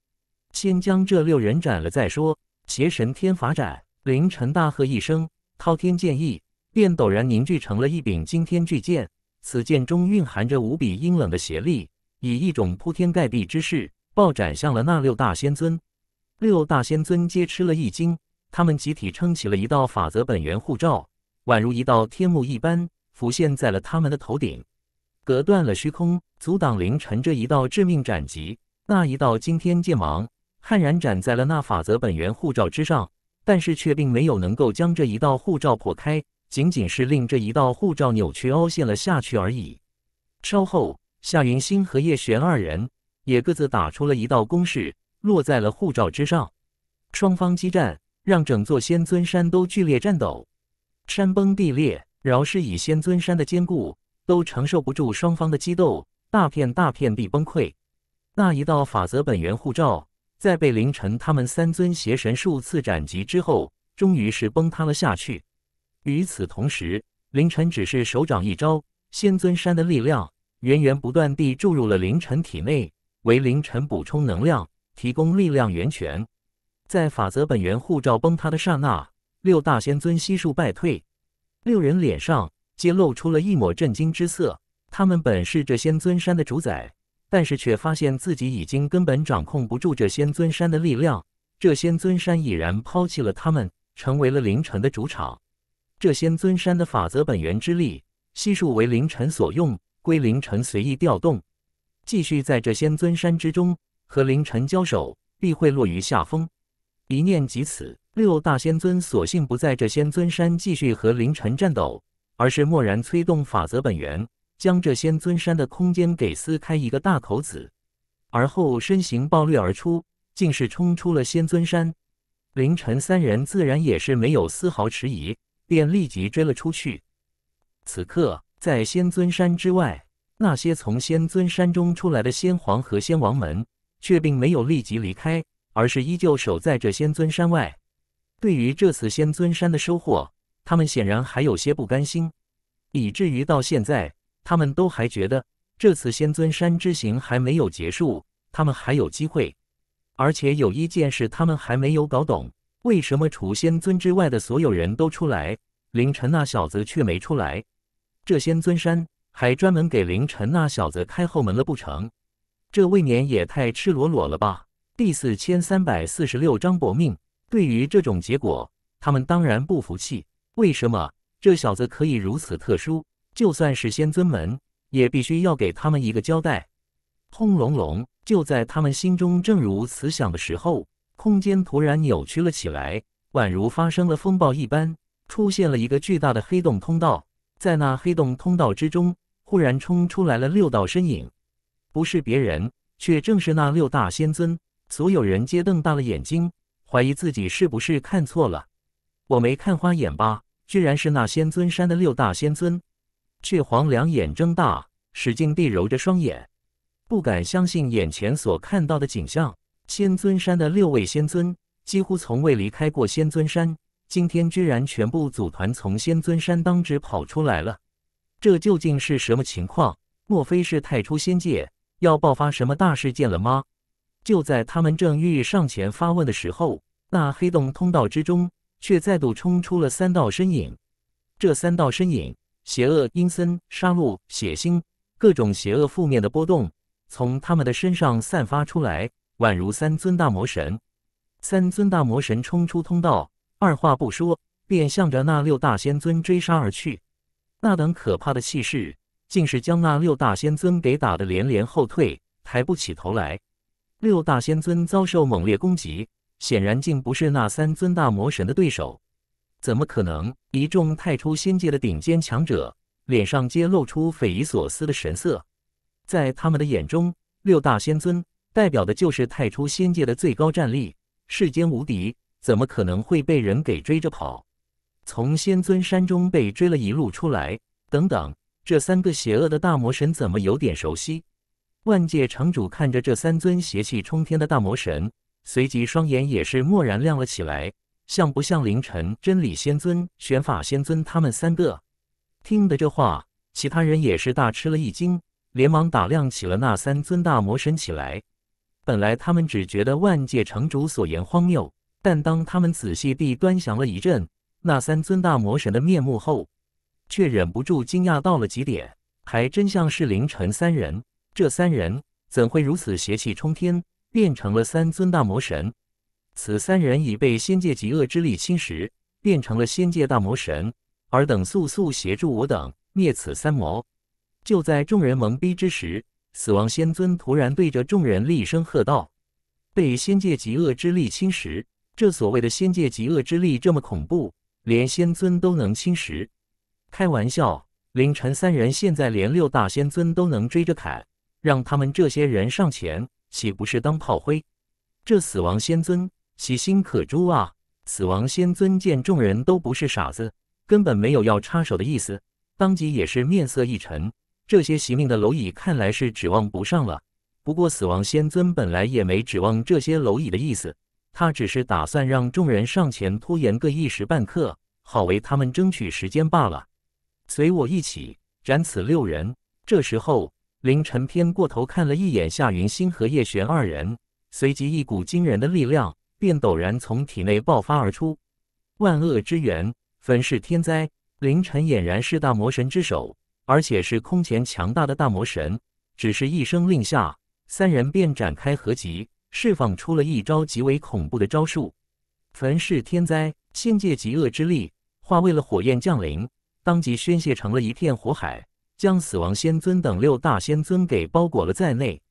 先将这六人斩了再说！邪神天法斩！凌晨大喝一声，滔天剑意便陡然凝聚成了一柄惊天巨剑，此剑中蕴含着无比阴冷的邪力，以一种铺天盖地之势暴斩向了那六大仙尊。六大仙尊皆吃了一惊。他们集体撑起了一道法则本源护罩，宛如一道天幕一般浮现在了他们的头顶，隔断了虚空，阻挡凌晨这一道致命斩击。那一道惊天剑芒悍然斩在了那法则本源护罩之上，但是却并没有能够将这一道护罩破开，仅仅是令这一道护罩扭曲凹陷了下去而已。稍后，夏云星和叶璇二人也各自打出了一道攻势，落在了护罩之上，双方激战。让整座仙尊山都剧烈颤抖，山崩地裂。饶是以仙尊山的坚固，都承受不住双方的激斗，大片大片地崩溃。那一道法则本源护罩，在被凌晨他们三尊邪神数次斩击之后，终于是崩塌了下去。与此同时，凌晨只是手掌一招，仙尊山的力量源源不断地注入了凌晨体内，为凌晨补充能量，提供力量源泉。在法则本源护照崩塌的刹那，六大仙尊悉数败退，六人脸上皆露出了一抹震惊之色。他们本是这仙尊山的主宰，但是却发现自己已经根本掌控不住这仙尊山的力量，这仙尊山已然抛弃了他们，成为了凌晨的主场。这仙尊山的法则本源之力悉数为凌晨所用，归凌晨随意调动。继续在这仙尊山之中和凌晨交手，必会落于下风。一念即此，六大仙尊索性不在这仙尊山继续和凌晨战斗，而是蓦然催动法则本源，将这仙尊山的空间给撕开一个大口子，而后身形暴掠而出，竟是冲出了仙尊山。凌晨三人自然也是没有丝毫迟疑，便立即追了出去。此刻在仙尊山之外，那些从仙尊山中出来的仙皇和仙王们，却并没有立即离开。而是依旧守在这仙尊山外。对于这次仙尊山的收获，他们显然还有些不甘心，以至于到现在，他们都还觉得这次仙尊山之行还没有结束，他们还有机会。而且有一件事他们还没有搞懂：为什么除仙尊之外的所有人都出来，凌晨那小子却没出来？这仙尊山还专门给凌晨那小子开后门了不成？这未免也太赤裸裸了吧！第四千三百四十六章搏命。对于这种结果，他们当然不服气。为什么这小子可以如此特殊？就算是仙尊门，也必须要给他们一个交代。轰隆隆！就在他们心中正如此想的时候，空间突然扭曲了起来，宛如发生了风暴一般，出现了一个巨大的黑洞通道。在那黑洞通道之中，忽然冲出来了六道身影，不是别人，却正是那六大仙尊。所有人皆瞪大了眼睛，怀疑自己是不是看错了。我没看花眼吧？居然是那仙尊山的六大仙尊！赤黄两眼睁大，使劲地揉着双眼，不敢相信眼前所看到的景象。仙尊山的六位仙尊几乎从未离开过仙尊山，今天居然全部组团从仙尊山当值跑出来了，这究竟是什么情况？莫非是太初仙界要爆发什么大事件了吗？就在他们正欲上前发问的时候，那黑洞通道之中却再度冲出了三道身影。这三道身影，邪恶、阴森、杀戮、血腥，各种邪恶负面的波动从他们的身上散发出来，宛如三尊大魔神。三尊大魔神冲出通道，二话不说便向着那六大仙尊追杀而去。那等可怕的气势，竟是将那六大仙尊给打得连连后退，抬不起头来。六大仙尊遭受猛烈攻击，显然竟不是那三尊大魔神的对手。怎么可能？一众太初仙界的顶尖强者脸上皆露出匪夷所思的神色。在他们的眼中，六大仙尊代表的就是太初仙界的最高战力，世间无敌，怎么可能会被人给追着跑？从仙尊山中被追了一路出来，等等，这三个邪恶的大魔神怎么有点熟悉？万界城主看着这三尊邪气冲天的大魔神，随即双眼也是蓦然亮了起来，像不像凌晨、真理仙尊、玄法仙尊他们三个？听得这话，其他人也是大吃了一惊，连忙打量起了那三尊大魔神起来。本来他们只觉得万界城主所言荒谬，但当他们仔细地端详了一阵那三尊大魔神的面目后，却忍不住惊讶到了极点，还真像是凌晨三人。这三人怎会如此邪气冲天，变成了三尊大魔神？此三人已被仙界极恶之力侵蚀，变成了仙界大魔神。尔等速速协助我等灭此三魔！就在众人懵逼之时，死亡仙尊突然对着众人厉声喝道：“被仙界极恶之力侵蚀，这所谓的仙界极恶之力这么恐怖，连仙尊都能侵蚀？开玩笑！凌晨三人现在连六大仙尊都能追着砍！”让他们这些人上前，岂不是当炮灰？这死亡仙尊，其心可诛啊！死亡仙尊见众人都不是傻子，根本没有要插手的意思，当即也是面色一沉。这些袭命的蝼蚁，看来是指望不上了。不过，死亡仙尊本来也没指望这些蝼蚁的意思，他只是打算让众人上前拖延个一时半刻，好为他们争取时间罢了。随我一起斩此六人！这时候。凌晨偏过头看了一眼夏云星和叶璇二人，随即一股惊人的力量便陡然从体内爆发而出。万恶之源，焚世天灾。凌晨俨然是大魔神之首，而且是空前强大的大魔神。只是一声令下，三人便展开合击，释放出了一招极为恐怖的招数。焚世天灾，先借极恶之力，化为了火焰降临，当即宣泄成了一片火海。将死亡仙尊等六大仙尊给包裹了在内，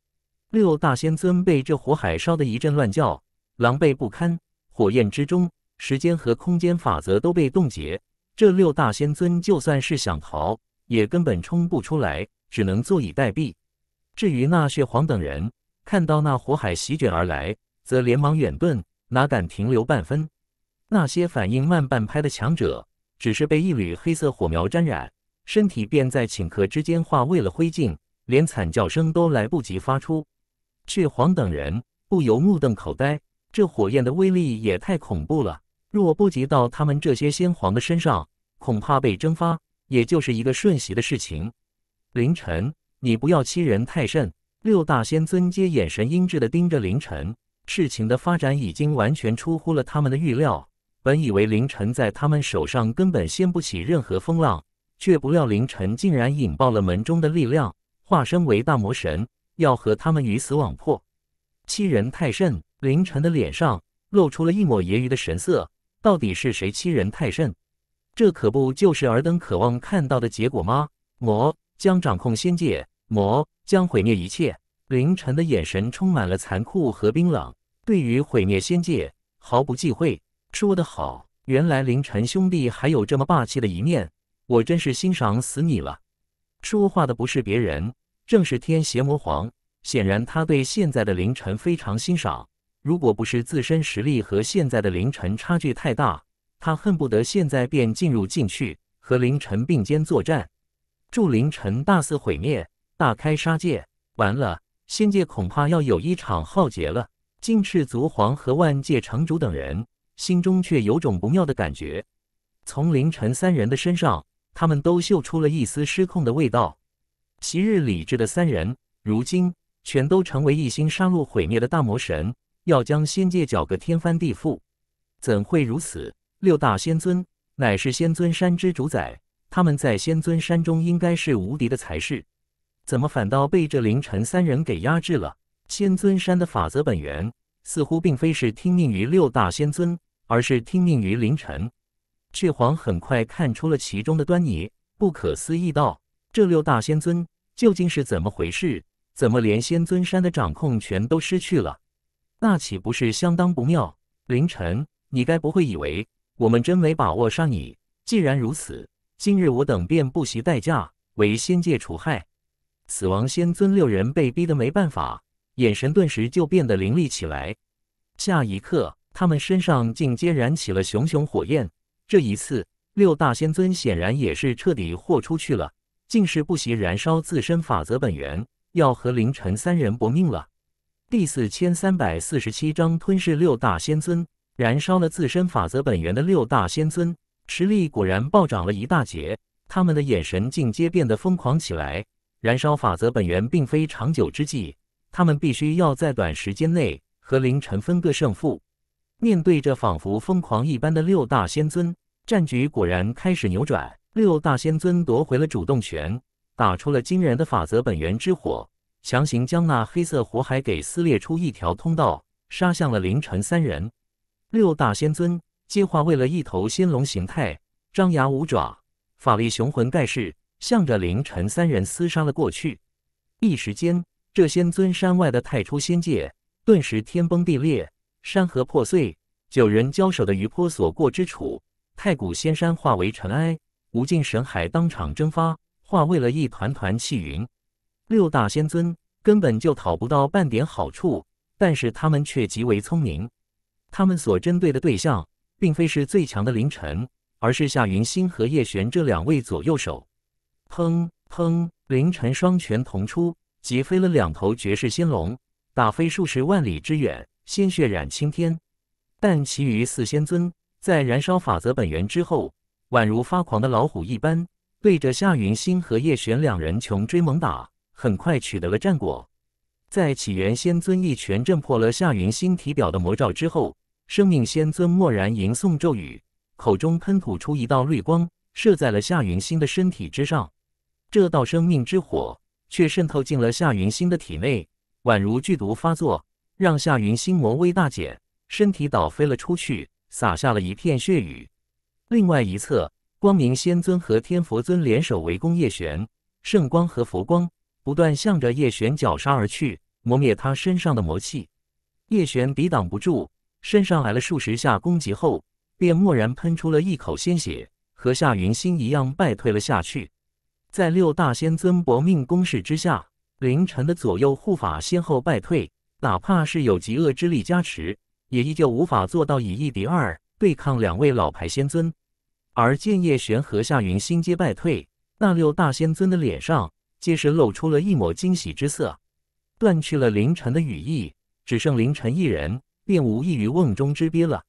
六大仙尊被这火海烧得一阵乱叫，狼狈不堪。火焰之中，时间和空间法则都被冻结，这六大仙尊就算是想逃，也根本冲不出来，只能坐以待毙。至于那血皇等人，看到那火海席卷而来，则连忙远遁，哪敢停留半分？那些反应慢半拍的强者，只是被一缕黑色火苗沾染。身体便在顷刻之间化为了灰烬，连惨叫声都来不及发出。雀皇等人不由目瞪口呆，这火焰的威力也太恐怖了。若波及到他们这些仙皇的身上，恐怕被蒸发，也就是一个瞬息的事情。凌晨，你不要欺人太甚！六大仙尊皆眼神阴鸷的盯着凌晨，事情的发展已经完全出乎了他们的预料。本以为凌晨在他们手上根本掀不起任何风浪。却不料凌晨竟然引爆了门中的力量，化身为大魔神，要和他们鱼死网破，欺人太甚！凌晨的脸上露出了一抹揶揄的神色。到底是谁欺人太甚？这可不就是尔等渴望看到的结果吗？魔将掌控仙界，魔将毁灭一切。凌晨的眼神充满了残酷和冰冷，对于毁灭仙界毫不忌讳。说得好，原来凌晨兄弟还有这么霸气的一面。我真是欣赏死你了！说话的不是别人，正是天邪魔皇。显然，他对现在的凌晨非常欣赏。如果不是自身实力和现在的凌晨差距太大，他恨不得现在便进入禁区，和凌晨并肩作战。祝凌晨大肆毁灭，大开杀戒。完了，仙界恐怕要有一场浩劫了。金赤族皇和万界城主等人心中却有种不妙的感觉，从凌晨三人的身上。他们都嗅出了一丝失控的味道。昔日理智的三人，如今全都成为一心杀戮毁灭的大魔神，要将仙界搅个天翻地覆，怎会如此？六大仙尊乃是仙尊山之主宰，他们在仙尊山中应该是无敌的才是，怎么反倒被这凌晨三人给压制了？仙尊山的法则本源似乎并非是听命于六大仙尊，而是听命于凌晨。赤皇很快看出了其中的端倪，不可思议道：“这六大仙尊究竟是怎么回事？怎么连仙尊山的掌控权都失去了？那岂不是相当不妙？”凌晨，你该不会以为我们真没把握杀你？既然如此，今日我等便不惜代价为仙界除害。死亡仙尊六人被逼得没办法，眼神顿时就变得凌厉起来。下一刻，他们身上竟皆燃起了熊熊火焰。这一次，六大仙尊显然也是彻底豁出去了，竟是不惜燃烧自身法则本源，要和凌晨三人搏命了。第四千三百四十七章吞噬六大仙尊，燃烧了自身法则本源的六大仙尊实力果然暴涨了一大截，他们的眼神竟皆变得疯狂起来。燃烧法则本源并非长久之计，他们必须要在短时间内和凌晨分个胜负。面对着仿佛疯狂一般的六大仙尊。战局果然开始扭转，六大仙尊夺回了主动权，打出了惊人的法则本源之火，强行将那黑色火海给撕裂出一条通道，杀向了凌晨三人。六大仙尊计化为了一头仙龙形态，张牙舞爪，法力雄浑盖世，向着凌晨三人厮杀了过去。一时间，这仙尊山外的太初仙界顿时天崩地裂，山河破碎，九人交手的余波所过之处。太古仙山化为尘埃，无尽神海当场蒸发，化为了一团团气云。六大仙尊根本就讨不到半点好处，但是他们却极为聪明。他们所针对的对象，并非是最强的凌晨，而是夏云星和叶璇这两位左右手。砰砰！凌晨双拳同出，击飞了两头绝世仙龙，打飞数十万里之远，鲜血染青天。但其余四仙尊。在燃烧法则本源之后，宛如发狂的老虎一般，对着夏云星和叶璇两人穷追猛打，很快取得了战果。在起源仙尊一拳震破了夏云星体表的魔罩之后，生命仙尊蓦然吟诵咒语，口中喷吐出一道绿光，射在了夏云星的身体之上。这道生命之火却渗透进了夏云星的体内，宛如剧毒发作，让夏云星魔威大减，身体倒飞了出去。洒下了一片血雨。另外一侧，光明仙尊和天佛尊联手围攻叶璇，圣光和佛光不断向着叶璇绞杀而去，磨灭他身上的魔气。叶璇抵挡不住，身上挨了数十下攻击后，便蓦然喷出了一口鲜血，和夏云星一样败退了下去。在六大仙尊搏命攻势之下，凌晨的左右护法先后败退，哪怕是有极恶之力加持。也依旧无法做到以一敌二，对抗两位老牌仙尊。而剑叶玄和夏云心皆败退，那六大仙尊的脸上皆是露出了一抹惊喜之色。断去了凌晨的羽翼，只剩凌晨一人，便无异于瓮中之鳖了。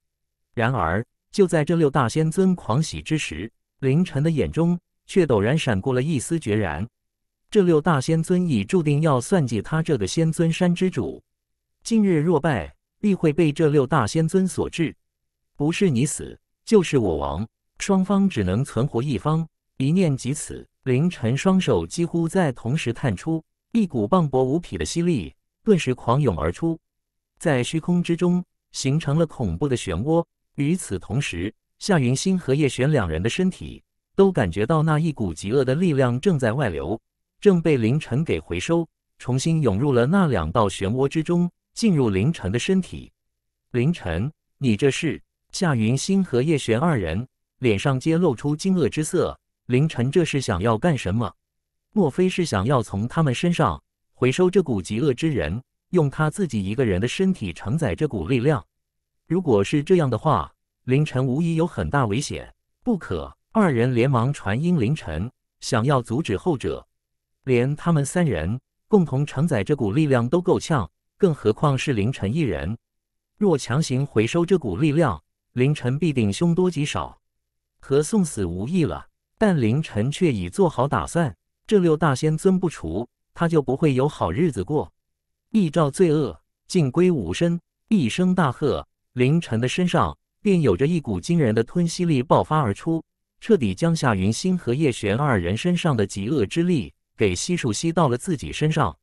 然而，就在这六大仙尊狂喜之时，凌晨的眼中却陡然闪过了一丝决然。这六大仙尊已注定要算计他这个仙尊山之主，今日若败。必会被这六大仙尊所制，不是你死，就是我亡，双方只能存活一方。一念及此，凌晨双手几乎在同时探出，一股磅礴无匹的吸力顿时狂涌而出，在虚空之中形成了恐怖的漩涡。与此同时，夏云星和叶璇两人的身体都感觉到那一股极恶的力量正在外流，正被凌晨给回收，重新涌入了那两道漩涡之中。进入凌晨的身体，凌晨，你这是夏云星和叶璇二人脸上皆露出惊愕之色。凌晨这是想要干什么？莫非是想要从他们身上回收这股极恶之人，用他自己一个人的身体承载这股力量？如果是这样的话，凌晨无疑有很大危险。不可，二人连忙传音，凌晨想要阻止后者，连他们三人共同承载这股力量都够呛。更何况是凌晨一人，若强行回收这股力量，凌晨必定凶多吉少，和送死无异了。但凌晨却已做好打算，这六大仙尊不除，他就不会有好日子过。一照罪恶尽归吾身，一声大喝，凌晨的身上便有着一股惊人的吞噬力爆发而出，彻底将夏云星和叶璇二人身上的极恶之力给悉数吸到了自己身上，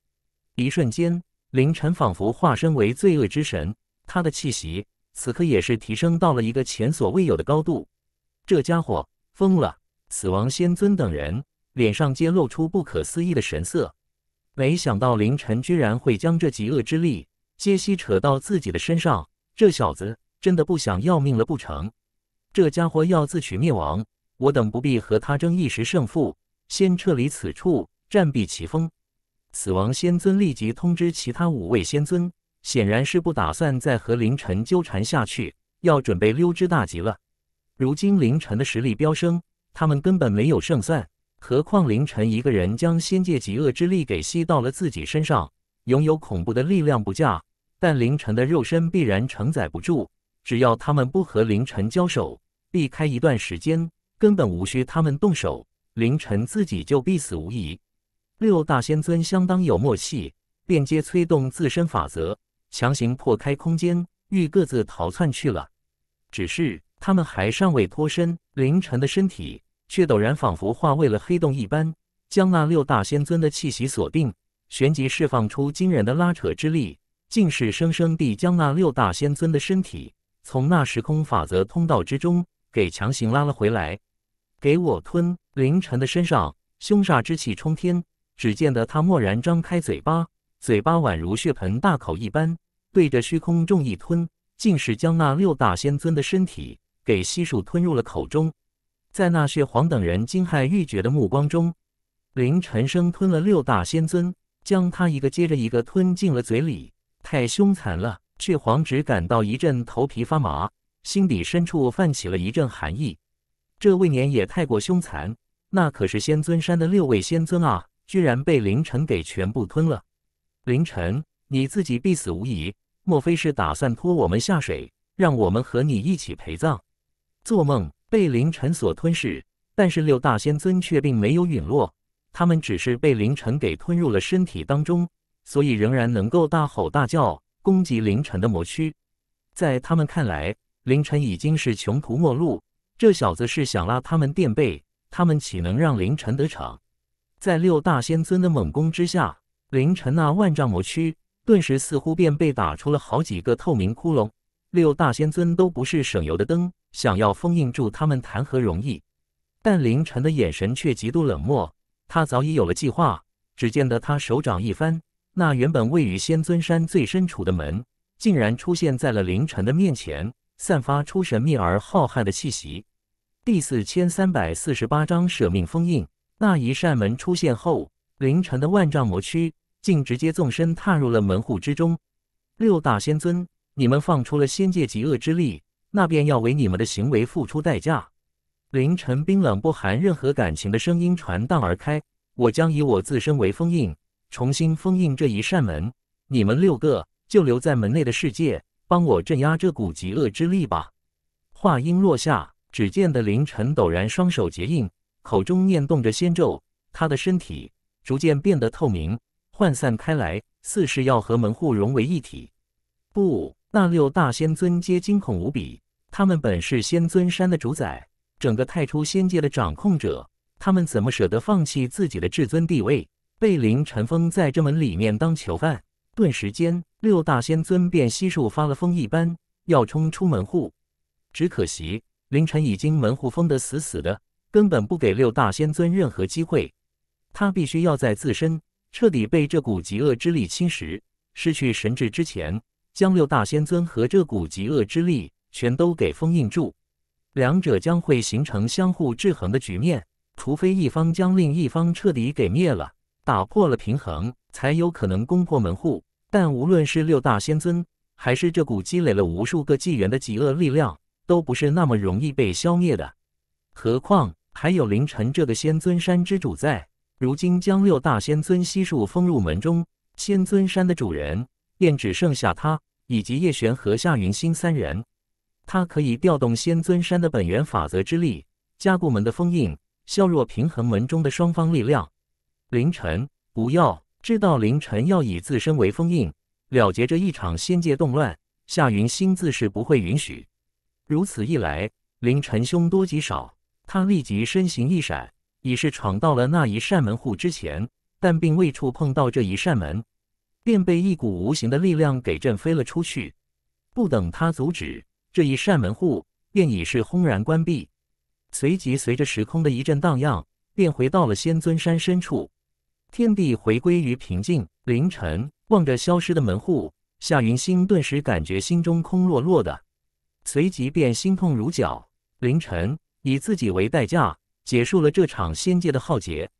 一瞬间。凌晨仿佛化身为罪恶之神，他的气息此刻也是提升到了一个前所未有的高度。这家伙疯了！死亡仙尊等人脸上皆露出不可思议的神色。没想到凌晨居然会将这极恶之力借机扯到自己的身上，这小子真的不想要命了不成？这家伙要自取灭亡，我等不必和他争一时胜负，先撤离此处，暂避其锋。死亡仙尊立即通知其他五位仙尊，显然是不打算再和凌晨纠缠下去，要准备溜之大吉了。如今凌晨的实力飙升，他们根本没有胜算。何况凌晨一个人将仙界极恶之力给吸到了自己身上，拥有恐怖的力量不假，但凌晨的肉身必然承载不住。只要他们不和凌晨交手，避开一段时间，根本无需他们动手，凌晨自己就必死无疑。六大仙尊相当有默契，便皆催动自身法则，强行破开空间，欲各自逃窜去了。只是他们还尚未脱身，凌晨的身体却陡然仿佛化为了黑洞一般，将那六大仙尊的气息锁定，旋即释放出惊人的拉扯之力，竟是生生地将那六大仙尊的身体从那时空法则通道之中给强行拉了回来。给我吞！凌晨的身上凶煞之气冲天。只见得他蓦然张开嘴巴，嘴巴宛如血盆大口一般，对着虚空中一吞，竟是将那六大仙尊的身体给悉数吞入了口中。在那血皇等人惊骇欲绝的目光中，林晨生吞了六大仙尊，将他一个接着一个吞进了嘴里。太凶残了！血皇只感到一阵头皮发麻，心底深处泛起了一阵寒意。这未免也太过凶残，那可是仙尊山的六位仙尊啊！居然被凌晨给全部吞了！凌晨，你自己必死无疑。莫非是打算拖我们下水，让我们和你一起陪葬？做梦！被凌晨所吞噬，但是六大仙尊却并没有陨落，他们只是被凌晨给吞入了身体当中，所以仍然能够大吼大叫，攻击凌晨的魔躯。在他们看来，凌晨已经是穷途末路，这小子是想拉他们垫背，他们岂能让凌晨得逞？在六大仙尊的猛攻之下，凌晨那万丈魔躯顿时似乎便被打出了好几个透明窟窿。六大仙尊都不是省油的灯，想要封印住他们谈何容易？但凌晨的眼神却极度冷漠，他早已有了计划。只见得他手掌一翻，那原本位于仙尊山最深处的门，竟然出现在了凌晨的面前，散发出神秘而浩瀚的气息。第四千三百四十八章：舍命封印。那一扇门出现后，凌晨的万丈魔躯竟直接纵身踏入了门户之中。六大仙尊，你们放出了仙界极恶之力，那便要为你们的行为付出代价。凌晨冰冷不含任何感情的声音传荡而开：“我将以我自身为封印，重新封印这一扇门。你们六个就留在门内的世界，帮我镇压这股极恶之力吧。”话音落下，只见得凌晨陡然双手结印。口中念动着仙咒，他的身体逐渐变得透明，涣散开来，似是要和门户融为一体。不，那六大仙尊皆惊恐无比。他们本是仙尊山的主宰，整个太初仙界的掌控者，他们怎么舍得放弃自己的至尊地位，被林尘封在这门里面当囚犯？顿时间，六大仙尊便悉数发了疯一般，要冲出门户。只可惜，林尘已经门户封得死死的。根本不给六大仙尊任何机会，他必须要在自身彻底被这股极恶之力侵蚀、失去神智之前，将六大仙尊和这股极恶之力全都给封印住。两者将会形成相互制衡的局面，除非一方将另一方彻底给灭了，打破了平衡，才有可能攻破门户。但无论是六大仙尊，还是这股积累了无数个纪元的极恶力量，都不是那么容易被消灭的，何况。还有凌晨这个仙尊山之主在，如今将六大仙尊悉数封入门中，仙尊山的主人便只剩下他以及叶璇和夏云星三人。他可以调动仙尊山的本源法则之力，加固门的封印，削弱平衡门中的双方力量。凌晨，不要知道凌晨要以自身为封印，了结这一场仙界动乱。夏云星自是不会允许，如此一来，凌晨凶多吉少。他立即身形一闪，已是闯到了那一扇门户之前，但并未触碰到这一扇门，便被一股无形的力量给震飞了出去。不等他阻止，这一扇门户便已是轰然关闭，随即随着时空的一阵荡漾，便回到了仙尊山深处，天地回归于平静。凌晨望着消失的门户，夏云星顿时感觉心中空落落的，随即便心痛如绞。凌晨。以自己为代价，结束了这场仙界的浩劫，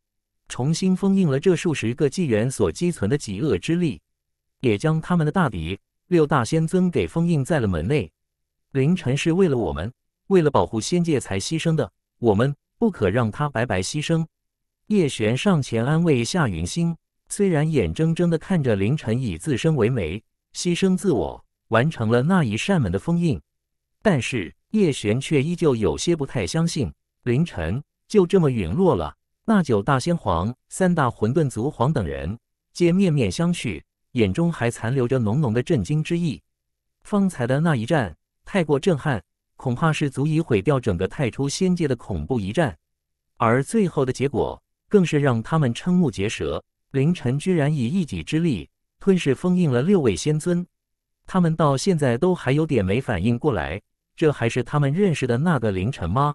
重新封印了这数十个纪元所积存的极恶之力，也将他们的大敌六大仙尊给封印在了门内。凌晨是为了我们，为了保护仙界才牺牲的，我们不可让他白白牺牲。叶璇上前安慰夏云星，虽然眼睁睁地看着凌晨以自身为媒，牺牲自我，完成了那一扇门的封印，但是。叶璇却依旧有些不太相信，凌晨就这么陨落了。那九大仙皇、三大混沌族皇等人皆面面相觑，眼中还残留着浓浓的震惊之意。方才的那一战太过震撼，恐怕是足以毁掉整个太初仙界的恐怖一战。而最后的结果更是让他们瞠目结舌：凌晨居然以一己之力吞噬封印了六位仙尊，他们到现在都还有点没反应过来。这还是他们认识的那个凌晨吗？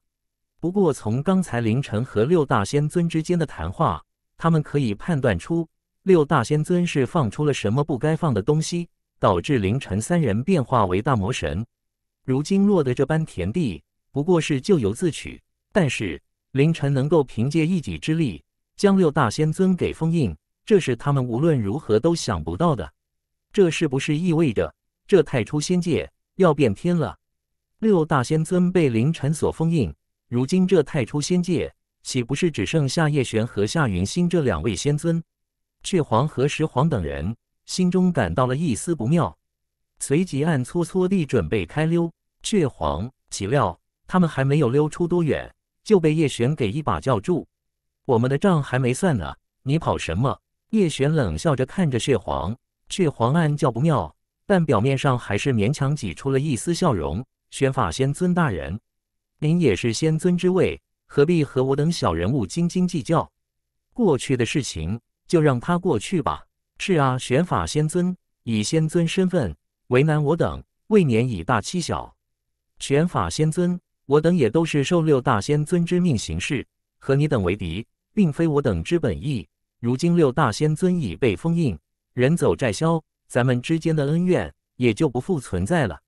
不过从刚才凌晨和六大仙尊之间的谈话，他们可以判断出，六大仙尊是放出了什么不该放的东西，导致凌晨三人变化为大魔神。如今落得这般田地，不过是咎由自取。但是凌晨能够凭借一己之力将六大仙尊给封印，这是他们无论如何都想不到的。这是不是意味着这太初仙界要变天了？六大仙尊被凌晨所封印，如今这太初仙界岂不是只剩下叶玄和夏云星这两位仙尊？雀皇和石皇等人心中感到了一丝不妙，随即暗搓搓地准备开溜。雀皇，岂料他们还没有溜出多远，就被叶璇给一把叫住：“我们的账还没算呢，你跑什么？”叶璇冷笑着看着血皇，血皇暗叫不妙，但表面上还是勉强挤出了一丝笑容。玄法仙尊大人，您也是仙尊之位，何必和我等小人物斤斤计较？过去的事情就让它过去吧。是啊，玄法仙尊，以仙尊身份为难我等，未免以大欺小。玄法仙尊，我等也都是受六大仙尊之命行事，和你等为敌，并非我等之本意。如今六大仙尊已被封印，人走债消，咱们之间的恩怨也就不复存在了。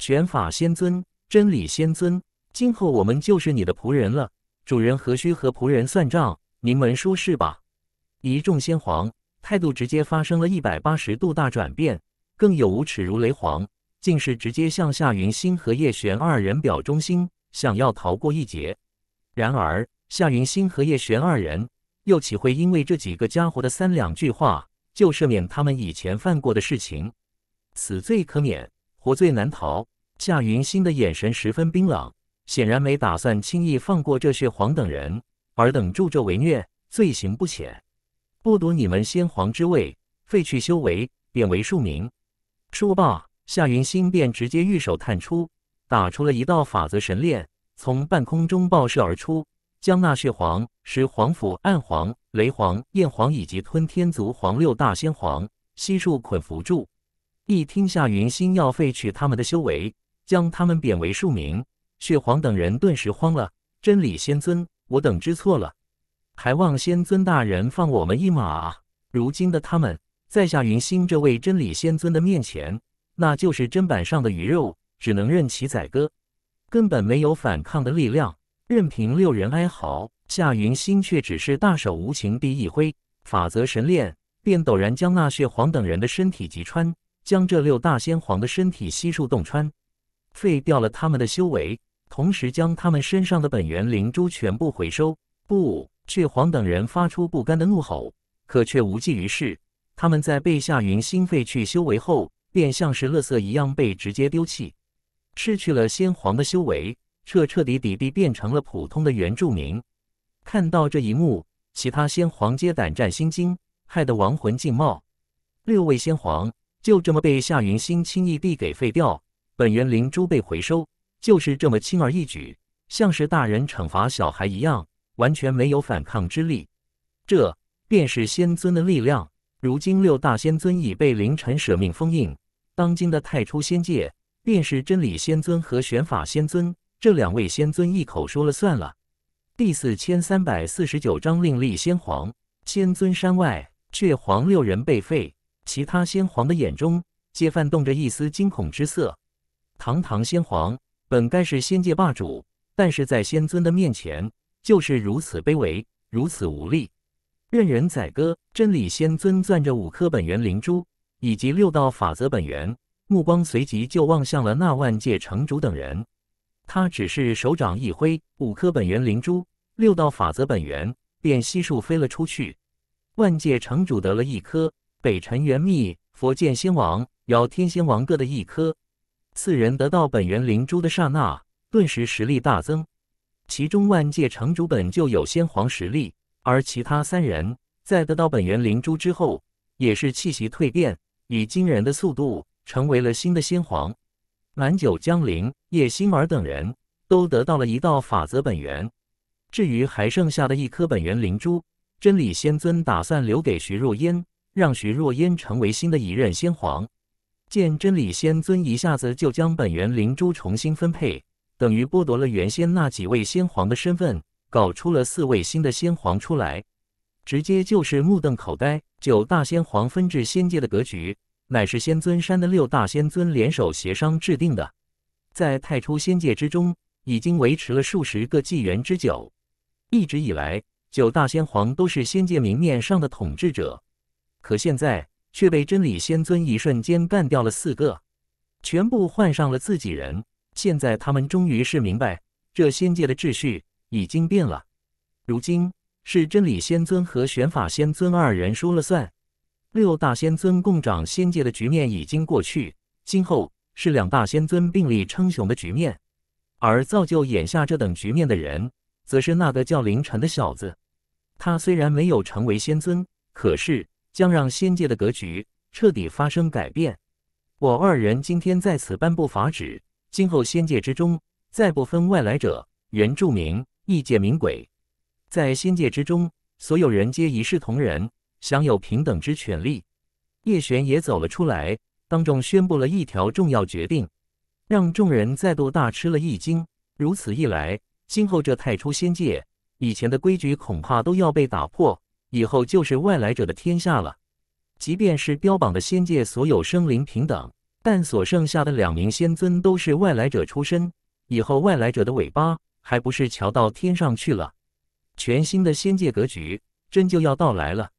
玄法仙尊，真理仙尊，今后我们就是你的仆人了。主人何须和仆人算账？您们说是吧？一众仙皇态度直接发生了一百八十度大转变，更有无耻如雷皇，竟是直接向夏云星和叶璇二人表忠心，想要逃过一劫。然而，夏云星和叶璇二人又岂会因为这几个家伙的三两句话就赦免他们以前犯过的事情？死罪可免，活罪难逃。夏云星的眼神十分冰冷，显然没打算轻易放过这血皇等人。尔等助纣为虐，罪行不浅，剥夺你们先皇之位，废去修为，贬为庶民。说罢，夏云星便直接玉手探出，打出了一道法则神链，从半空中爆射而出，将那血皇、石皇、府、暗皇、雷皇、焰皇以及吞天族皇六大仙皇悉数捆缚住。一听夏云星要废去他们的修为，将他们贬为庶民，血皇等人顿时慌了。真理仙尊，我等知错了，还望仙尊大人放我们一马。如今的他们，在夏云星这位真理仙尊的面前，那就是砧板上的鱼肉，只能任其宰割，根本没有反抗的力量，任凭六人哀嚎。夏云星却只是大手无情地一挥，法则神炼便陡然将那血皇等人的身体击穿，将这六大仙皇的身体悉数洞穿。废掉了他们的修为，同时将他们身上的本源灵珠全部回收。不，雀皇等人发出不甘的怒吼，可却无济于事。他们在被夏云心废去修为后，便像是垃圾一样被直接丢弃，失去了先皇的修为，彻彻底底地变成了普通的原住民。看到这一幕，其他先皇皆胆战心惊，害得亡魂尽冒。六位先皇就这么被夏云心轻易地给废掉。本源灵珠被回收，就是这么轻而易举，像是大人惩罚小孩一样，完全没有反抗之力。这便是仙尊的力量。如今六大仙尊已被凌晨舍命封印，当今的太初仙界便是真理仙尊和玄法仙尊这两位仙尊一口说了算了。第四千三百四十九章另立仙皇。仙尊山外，却黄六人被废，其他仙皇的眼中皆泛动着一丝惊恐之色。堂堂先皇本该是仙界霸主，但是在仙尊的面前就是如此卑微，如此无力，任人宰割。真理仙尊攥着五颗本源灵珠以及六道法则本源，目光随即就望向了那万界城主等人。他只是手掌一挥，五颗本源灵珠、六道法则本源便悉数飞了出去。万界城主得了一颗，北辰元秘、佛剑仙王、瑶天星王各得一颗。四人得到本源灵珠的刹那，顿时实力大增。其中万界城主本就有先皇实力，而其他三人在得到本源灵珠之后，也是气息蜕变，以惊人的速度成为了新的先皇。满九江陵、叶星儿等人，都得到了一道法则本源。至于还剩下的一颗本源灵珠，真理仙尊打算留给徐若烟，让徐若烟成为新的一任先皇。见真理仙尊一下子就将本源灵珠重新分配，等于剥夺了原先那几位仙皇的身份，搞出了四位新的仙皇出来，直接就是目瞪口呆。九大仙皇分治仙界的格局，乃是仙尊山的六大仙尊联手协商制定的，在太初仙界之中已经维持了数十个纪元之久。一直以来，九大仙皇都是仙界明面上的统治者，可现在。却被真理仙尊一瞬间干掉了四个，全部换上了自己人。现在他们终于是明白，这仙界的秩序已经变了。如今是真理仙尊和玄法仙尊二人说了算，六大仙尊共掌仙界的局面已经过去，今后是两大仙尊并立称雄的局面。而造就眼下这等局面的人，则是那个叫凌晨的小子。他虽然没有成为仙尊，可是。将让仙界的格局彻底发生改变。我二人今天在此颁布法旨，今后仙界之中再不分外来者、原住民、异界冥鬼，在仙界之中，所有人皆一视同仁，享有平等之权利。叶璇也走了出来，当众宣布了一条重要决定，让众人再度大吃了一惊。如此一来，今后这太初仙界以前的规矩恐怕都要被打破。以后就是外来者的天下了。即便是标榜的仙界所有生灵平等，但所剩下的两名仙尊都是外来者出身。以后外来者的尾巴还不是翘到天上去了？全新的仙界格局真就要到来了。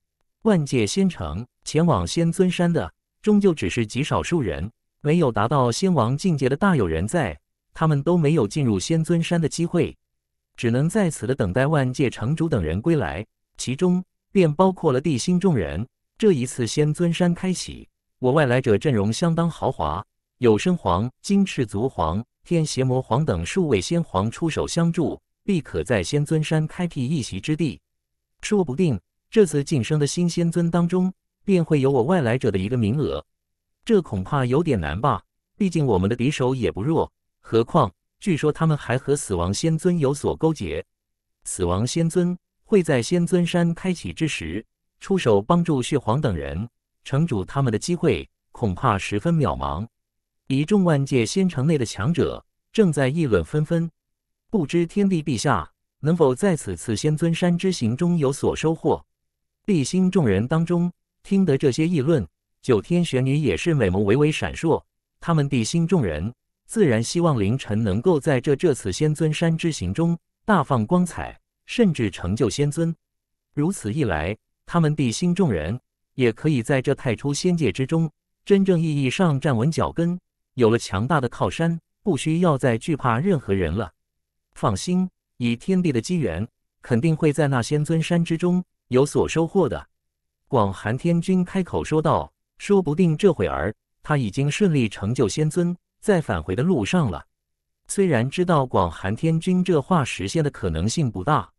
万界仙城前往仙尊山的，终究只是极少数人。没有达到仙王境界的大有人在，他们都没有进入仙尊山的机会，只能在此的等待万界城主等人归来。其中。便包括了地心众人。这一次仙尊山开启，我外来者阵容相当豪华，有生皇、金翅足皇、天邪魔皇等数位仙皇出手相助，必可在仙尊山开辟一席之地。说不定这次晋升的新仙尊当中，便会有我外来者的一个名额。这恐怕有点难吧？毕竟我们的敌手也不弱，何况据说他们还和死亡仙尊有所勾结。死亡仙尊。会在仙尊山开启之时出手帮助血皇等人，城主他们的机会恐怕十分渺茫。一众万界仙城内的强者正在议论纷纷，不知天帝陛下能否在此次仙尊山之行中有所收获。地心众人当中听得这些议论，九天玄女也是美眸微微闪烁。他们地心众人自然希望凌晨能够在这这次仙尊山之行中大放光彩。甚至成就仙尊，如此一来，他们地心众人也可以在这太初仙界之中真正意义上站稳脚跟，有了强大的靠山，不需要再惧怕任何人了。放心，以天地的机缘，肯定会在那仙尊山之中有所收获的。广寒天君开口说道：“说不定这会儿他已经顺利成就仙尊，在返回的路上了。”虽然知道广寒天君这话实现的可能性不大，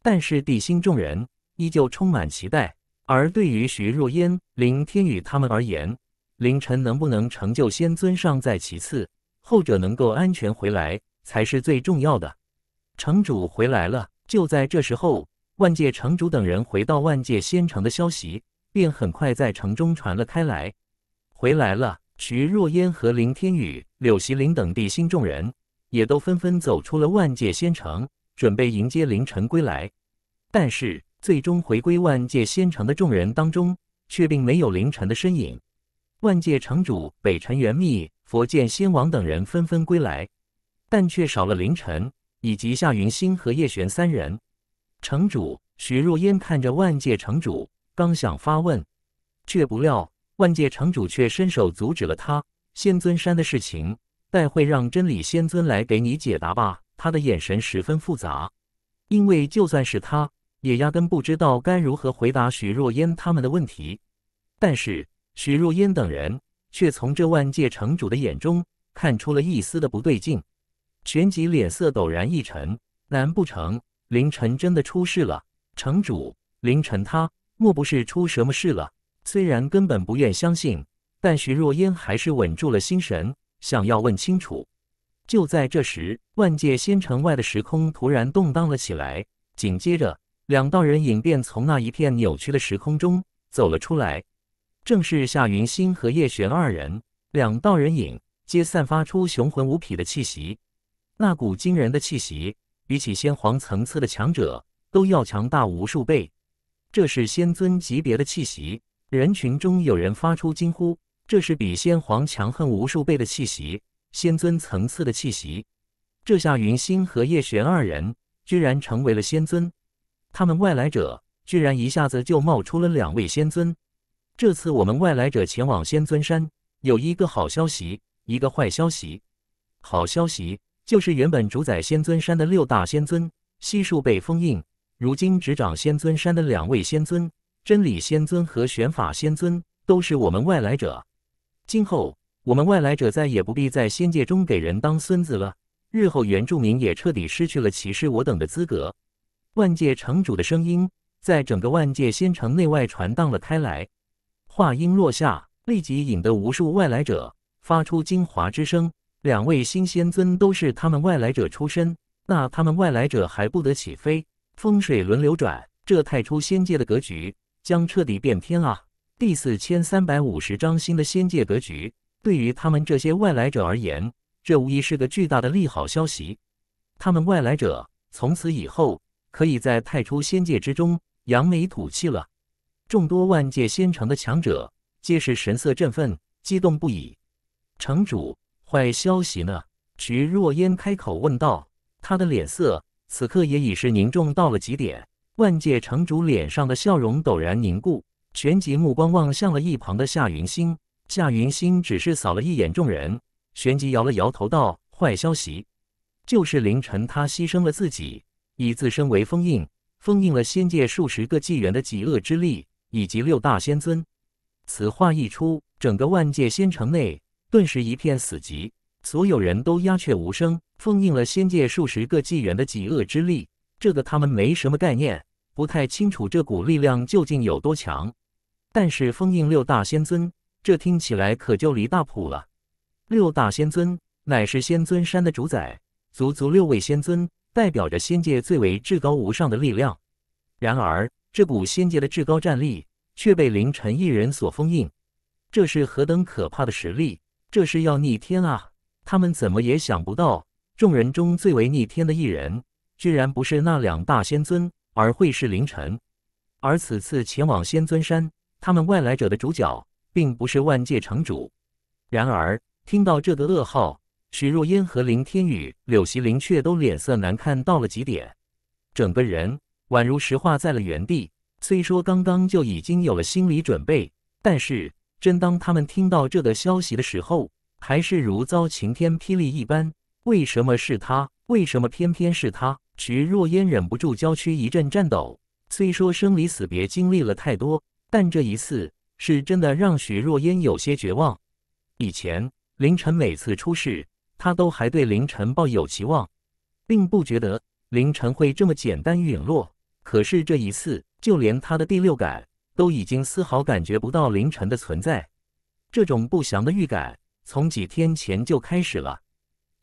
但是地心众人依旧充满期待。而对于徐若烟、林天宇他们而言，凌晨能不能成就仙尊尚在其次，后者能够安全回来才是最重要的。城主回来了。就在这时候，万界城主等人回到万界仙城的消息便很快在城中传了开来。回来了，徐若烟和林天宇、柳席林等地心众人。也都纷纷走出了万界仙城，准备迎接凌晨归来。但是，最终回归万界仙城的众人当中，却并没有凌晨的身影。万界城主北辰元秘、佛剑仙王等人纷纷归来，但却少了凌晨以及夏云星和叶璇三人。城主徐若烟看着万界城主，刚想发问，却不料万界城主却伸手阻止了他。仙尊山的事情。待会让真理仙尊来给你解答吧。他的眼神十分复杂，因为就算是他，也压根不知道该如何回答许若烟他们的问题。但是许若烟等人却从这万界城主的眼中看出了一丝的不对劲，旋即脸色陡然一沉。难不成凌晨真的出事了？城主凌晨他莫不是出什么事了？虽然根本不愿相信，但许若烟还是稳住了心神。想要问清楚，就在这时，万界仙城外的时空突然动荡了起来。紧接着，两道人影便从那一片扭曲的时空中走了出来，正是夏云星和叶璇二人。两道人影皆散发出雄浑无匹的气息，那股惊人的气息，比起先皇层次的强者都要强大无数倍。这是仙尊级别的气息。人群中有人发出惊呼。这是比先皇强横无数倍的气息，仙尊层次的气息。这下云星和叶璇二人居然成为了仙尊，他们外来者居然一下子就冒出了两位仙尊。这次我们外来者前往仙尊山，有一个好消息，一个坏消息。好消息就是原本主宰仙尊山的六大仙尊悉数被封印，如今执掌仙尊山的两位仙尊，真理仙尊和玄法仙尊，都是我们外来者。今后，我们外来者再也不必在仙界中给人当孙子了。日后，原住民也彻底失去了歧视我等的资格。万界城主的声音在整个万界仙城内外传荡了开来。话音落下，立即引得无数外来者发出惊哗之声。两位新仙尊都是他们外来者出身，那他们外来者还不得起飞？风水轮流转，这太初仙界的格局将彻底变天啊！第四千三百五十张新的仙界格局，对于他们这些外来者而言，这无疑是个巨大的利好消息。他们外来者从此以后，可以在太初仙界之中扬眉吐气了。众多万界仙城的强者皆是神色振奋，激动不已。城主，坏消息呢？徐若烟开口问道，他的脸色此刻也已是凝重到了极点。万界城主脸上的笑容陡然凝固。旋即目光望向了一旁的夏云星，夏云星只是扫了一眼众人，旋即摇了摇头道：“坏消息，就是凌晨他牺牲了自己，以自身为封印，封印了仙界数十个纪元的极恶之力以及六大仙尊。”此话一出，整个万界仙城内顿时一片死寂，所有人都鸦雀无声。封印了仙界数十个纪元的极恶之力，这个他们没什么概念，不太清楚这股力量究竟有多强。但是封印六大仙尊，这听起来可就离大谱了。六大仙尊乃是仙尊山的主宰，足足六位仙尊代表着仙界最为至高无上的力量。然而这股仙界的至高战力却被凌晨一人所封印，这是何等可怕的实力？这是要逆天啊！他们怎么也想不到，众人中最为逆天的一人，居然不是那两大仙尊，而会是凌晨。而此次前往仙尊山。他们外来者的主角并不是万界城主。然而，听到这个噩耗，徐若烟和林天宇、柳席林却都脸色难看到了极点，整个人宛如石化在了原地。虽说刚刚就已经有了心理准备，但是真当他们听到这个消息的时候，还是如遭晴天霹雳一般。为什么是他？为什么偏偏是他？徐若烟忍不住娇躯一阵颤抖。虽说生离死别经历了太多。但这一次是真的让许若烟有些绝望。以前凌晨每次出事，她都还对凌晨抱有期望，并不觉得凌晨会这么简单陨落。可是这一次，就连她的第六感都已经丝毫感觉不到凌晨的存在。这种不祥的预感从几天前就开始了。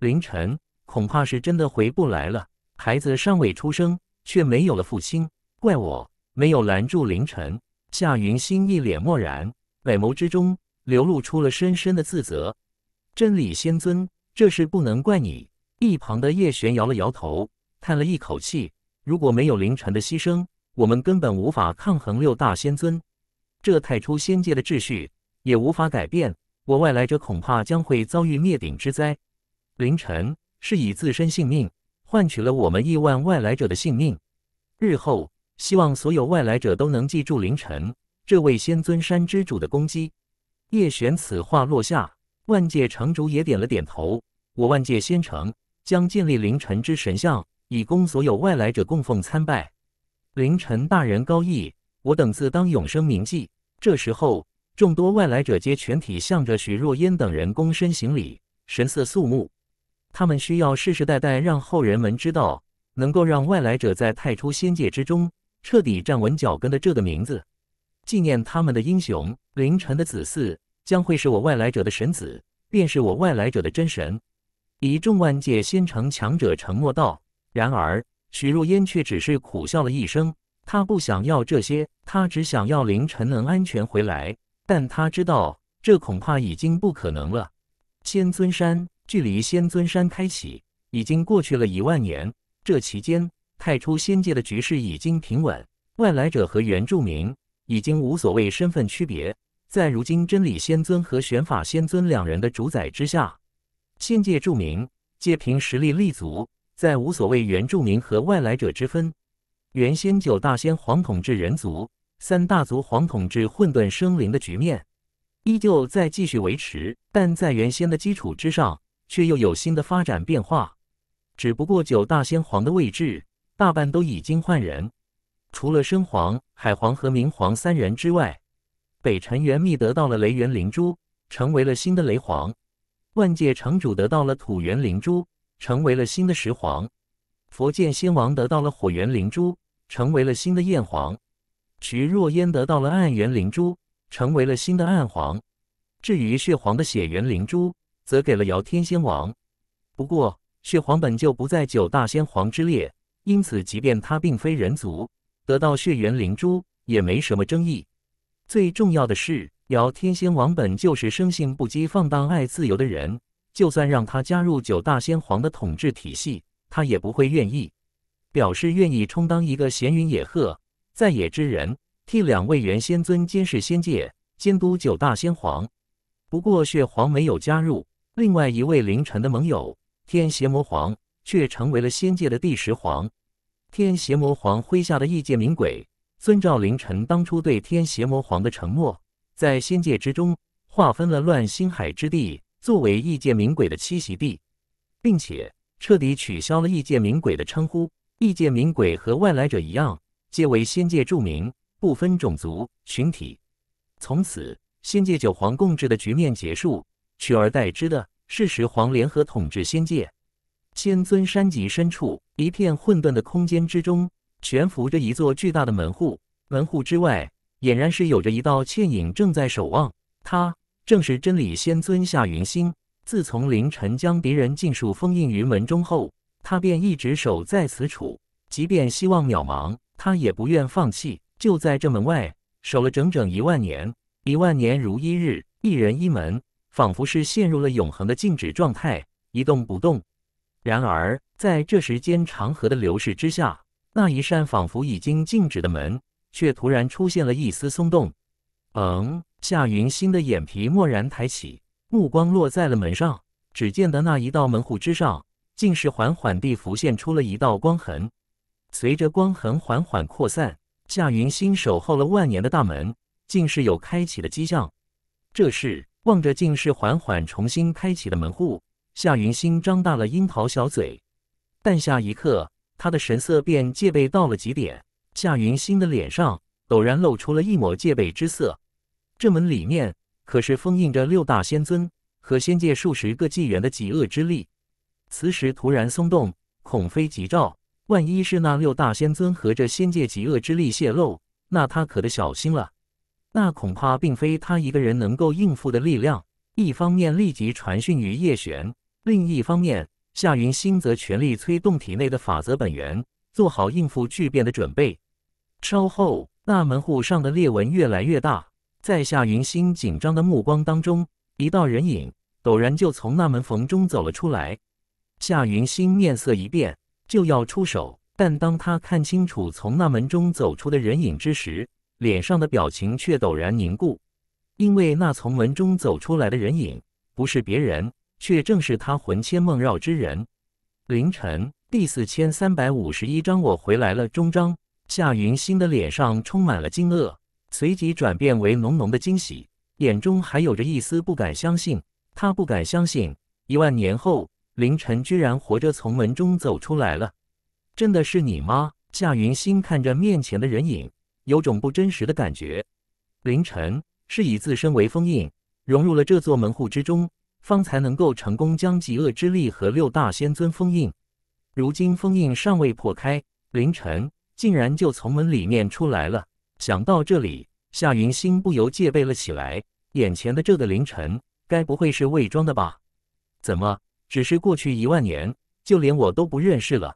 凌晨恐怕是真的回不来了。孩子尚未出生，却没有了父亲，怪我没有拦住凌晨。夏云心一脸漠然，美眸之中流露出了深深的自责。真理仙尊，这事不能怪你。一旁的叶璇摇了摇头，叹了一口气：“如果没有凌晨的牺牲，我们根本无法抗衡六大仙尊。这太初仙界的秩序，也无法改变。我外来者恐怕将会遭遇灭顶之灾。凌晨是以自身性命换取了我们亿万外来者的性命，日后……”希望所有外来者都能记住凌晨这位仙尊山之主的功绩。叶璇此话落下，万界城主也点了点头。我万界仙城将建立凌晨之神像，以供所有外来者供奉参拜。凌晨大人高义，我等自当永生铭记。这时候，众多外来者皆全体向着许若烟等人躬身行礼，神色肃穆。他们需要世世代代让后人们知道，能够让外来者在太初仙界之中。彻底站稳脚跟的这个名字，纪念他们的英雄。凌晨的子嗣将会是我外来者的神子，便是我外来者的真神。一众万界仙城强者沉默道。然而，许若烟却只是苦笑了一声。他不想要这些，他只想要凌晨能安全回来。但他知道，这恐怕已经不可能了。仙尊山距离仙尊山开启已经过去了一万年，这期间。太初仙界的局势已经平稳，外来者和原住民已经无所谓身份区别。在如今真理仙尊和玄法仙尊两人的主宰之下，仙界著名皆凭实力立足，在无所谓原住民和外来者之分。原先九大仙皇统治人族、三大族皇统治混沌生灵的局面，依旧在继续维持，但在原先的基础之上，却又有新的发展变化。只不过九大仙皇的位置。大半都已经换人，除了生皇、海皇和明皇三人之外，北辰元秘得到了雷元灵珠，成为了新的雷皇；万界城主得到了土元灵珠，成为了新的石皇；佛剑仙王得到了火元灵珠，成为了新的焰皇；徐若嫣得到了暗元灵珠，成为了新的暗皇。至于血皇的血元灵珠，则给了姚天仙王。不过，血皇本就不在九大仙皇之列。因此，即便他并非人族，得到血缘灵珠也没什么争议。最重要的是，姚天仙王本就是生性不羁、放荡、爱自由的人，就算让他加入九大仙皇的统治体系，他也不会愿意。表示愿意充当一个闲云野鹤，在野之人，替两位元仙尊监视仙界，监督九大仙皇。不过，血皇没有加入，另外一位凌晨的盟友，天邪魔皇。却成为了仙界的第十皇，天邪魔皇麾下的异界冥鬼。遵照凌晨当初对天邪魔皇的承诺，在仙界之中划分了乱星海之地作为异界冥鬼的栖息地，并且彻底取消了异界冥鬼的称呼。异界冥鬼和外来者一样，皆为仙界著名，不分种族群体。从此，仙界九皇共治的局面结束，取而代之的是十皇联合统治仙界。仙尊山脊深处，一片混沌的空间之中，悬浮着一座巨大的门户。门户之外，俨然是有着一道倩影正在守望。他正是真理仙尊夏云星。自从凌晨将敌人尽数封印于门中后，他便一直守在此处。即便希望渺茫，他也不愿放弃，就在这门外守了整整一万年。一万年如一日，一人一门，仿佛是陷入了永恒的静止状态，一动不动。然而，在这时间长河的流逝之下，那一扇仿佛已经静止的门，却突然出现了一丝松动。嗯，夏云心的眼皮蓦然抬起，目光落在了门上。只见得那一道门户之上，竟是缓缓地浮现出了一道光痕。随着光痕缓缓扩散，夏云心守候了万年的大门，竟是有开启的迹象。这是望着，竟是缓缓重新开启的门户。夏云星张大了樱桃小嘴，但下一刻，他的神色便戒备到了极点。夏云星的脸上陡然露出了一抹戒备之色。这门里面可是封印着六大仙尊和仙界数十个纪元的极恶之力，此时突然松动，恐非吉兆。万一是那六大仙尊和这仙界极恶之力泄露，那他可得小心了。那恐怕并非他一个人能够应付的力量。一方面立即传讯于叶璇。另一方面，夏云星则全力催动体内的法则本源，做好应付巨变的准备。稍后，那门户上的裂纹越来越大，在夏云星紧张的目光当中，一道人影陡然就从那门缝中走了出来。夏云星面色一变，就要出手，但当他看清楚从那门中走出的人影之时，脸上的表情却陡然凝固，因为那从门中走出来的人影不是别人。却正是他魂牵梦绕之人。凌晨第四千三百五十一章，我回来了。终章。夏云星的脸上充满了惊愕，随即转变为浓浓的惊喜，眼中还有着一丝不敢相信。他不敢相信，一万年后，凌晨居然活着从门中走出来了。真的是你吗？夏云星看着面前的人影，有种不真实的感觉。凌晨是以自身为封印，融入了这座门户之中。方才能够成功将极恶之力和六大仙尊封印。如今封印尚未破开，凌晨竟然就从门里面出来了。想到这里，夏云心不由戒备了起来。眼前的这个凌晨，该不会是伪装的吧？怎么，只是过去一万年，就连我都不认识了？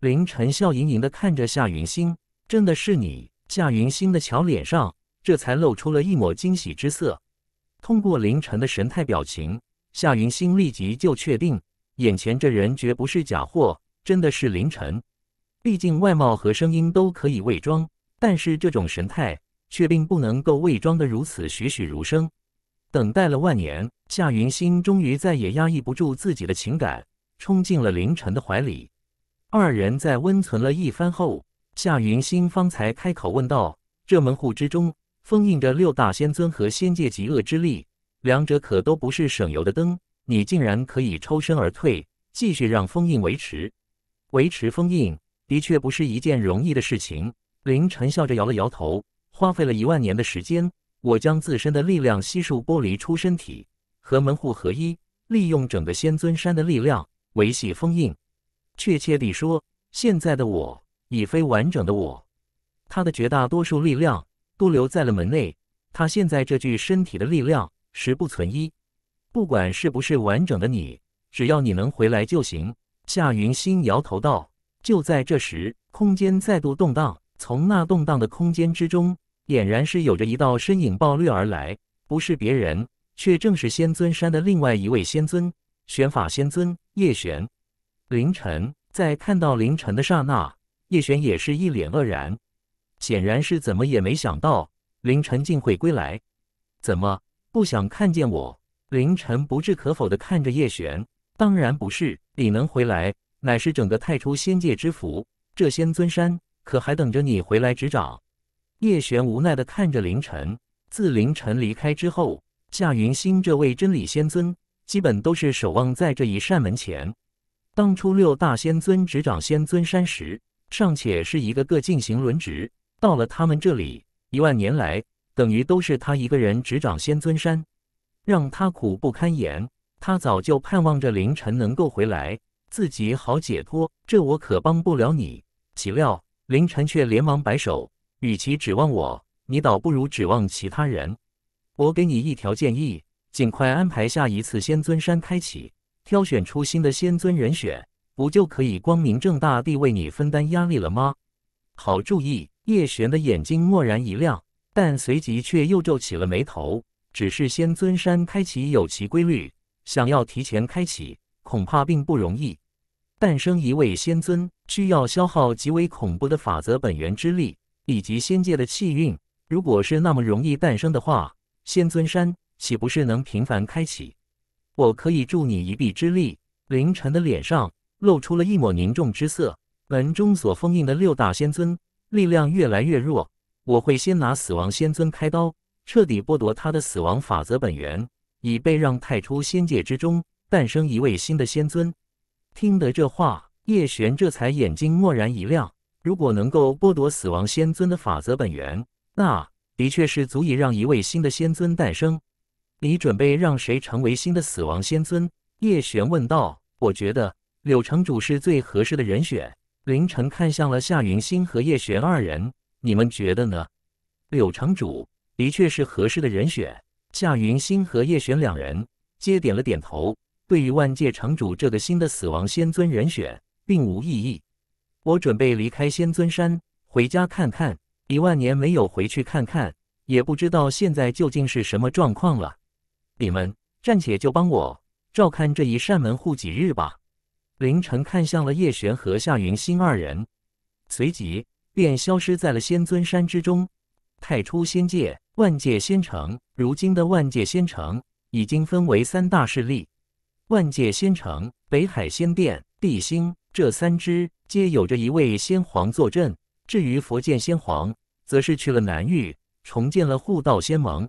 凌晨笑盈盈地看着夏云心，真的是你！夏云心的俏脸上这才露出了一抹惊喜之色。通过凌晨的神态表情。夏云星立即就确定，眼前这人绝不是假货，真的是凌晨。毕竟外貌和声音都可以伪装，但是这种神态却并不能够伪装得如此栩栩如生。等待了万年，夏云星终于再也压抑不住自己的情感，冲进了凌晨的怀里。二人在温存了一番后，夏云星方才开口问道：“这门户之中封印着六大仙尊和仙界极恶之力。”两者可都不是省油的灯，你竟然可以抽身而退，继续让封印维持。维持封印的确不是一件容易的事情。凌晨笑着摇了摇头，花费了一万年的时间，我将自身的力量悉数剥离出身体，和门户合一，利用整个仙尊山的力量维系封印。确切地说，现在的我已非完整的我，他的绝大多数力量都留在了门内，他现在这具身体的力量。十不存一，不管是不是完整的你，只要你能回来就行。夏云心摇头道。就在这时，空间再度动荡，从那动荡的空间之中，俨然是有着一道身影暴掠而来。不是别人，却正是仙尊山的另外一位仙尊——玄法仙尊叶璇。凌晨在看到凌晨的刹那，叶璇也是一脸愕然，显然是怎么也没想到凌晨竟会归来。怎么？不想看见我，凌晨不置可否的看着叶璇。当然不是，你能回来，乃是整个太初仙界之福。这仙尊山可还等着你回来执掌。叶璇无奈的看着凌晨。自凌晨离开之后，夏云星这位真理仙尊，基本都是守望在这一扇门前。当初六大仙尊执掌仙尊山时，尚且是一个个进行轮值。到了他们这里，一万年来。等于都是他一个人执掌仙尊山，让他苦不堪言。他早就盼望着凌晨能够回来，自己好解脱。这我可帮不了你。岂料凌晨却连忙摆手，与其指望我，你倒不如指望其他人。我给你一条建议：尽快安排下一次仙尊山开启，挑选出新的仙尊人选，不就可以光明正大地为你分担压力了吗？好主意！叶璇的眼睛蓦然一亮。但随即却又皱起了眉头。只是仙尊山开启有其规律，想要提前开启，恐怕并不容易。诞生一位仙尊，需要消耗极为恐怖的法则本源之力以及仙界的气运。如果是那么容易诞生的话，仙尊山岂不是能频繁开启？我可以助你一臂之力。凌晨的脸上露出了一抹凝重之色。门中所封印的六大仙尊力量越来越弱。我会先拿死亡仙尊开刀，彻底剥夺他的死亡法则本源，以备让太初仙界之中诞生一位新的仙尊。听得这话，叶璇这才眼睛蓦然一亮。如果能够剥夺死亡仙尊的法则本源，那的确是足以让一位新的仙尊诞生。你准备让谁成为新的死亡仙尊？叶璇问道。我觉得柳城主是最合适的人选。凌晨看向了夏云星和叶璇二人。你们觉得呢？柳城主的确是合适的人选。夏云星和叶璇两人皆点了点头，对于万界城主这个新的死亡仙尊人选，并无异议。我准备离开仙尊山，回家看看。一万年没有回去看看，也不知道现在究竟是什么状况了。你们暂且就帮我照看这一扇门户几日吧。凌晨看向了叶璇和夏云星二人，随即。便消失在了仙尊山之中。太初仙界，万界仙城。如今的万界仙城已经分为三大势力：万界仙城、北海仙殿、地星这三支皆有着一位仙皇坐镇。至于佛界仙皇，则是去了南域，重建了护道仙盟。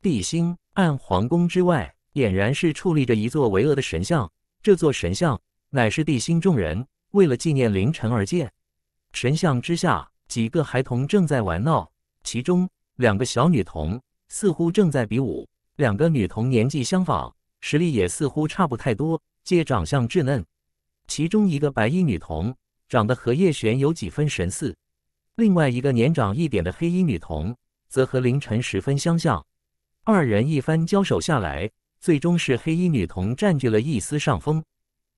地星暗皇宫之外，俨然是矗立着一座巍峨的神像。这座神像，乃是地星众人为了纪念凌晨而建。神像之下，几个孩童正在玩闹，其中两个小女童似乎正在比武。两个女童年纪相仿，实力也似乎差不太多，皆长相稚嫩。其中一个白衣女童长得和叶璇有几分神似，另外一个年长一点的黑衣女童则和凌晨十分相像。二人一番交手下来，最终是黑衣女童占据了一丝上风。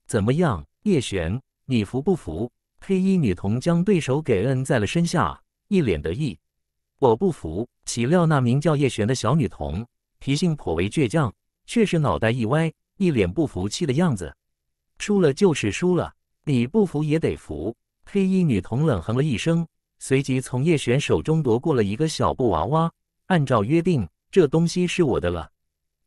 怎么样，叶璇，你服不服？黑衣女童将对手给摁在了身下，一脸得意。我不服，岂料那名叫叶璇的小女童脾性颇为倔强，却是脑袋一歪，一脸不服气的样子。输了就是输了，你不服也得服。黑衣女童冷哼了一声，随即从叶璇手中夺过了一个小布娃娃。按照约定，这东西是我的了。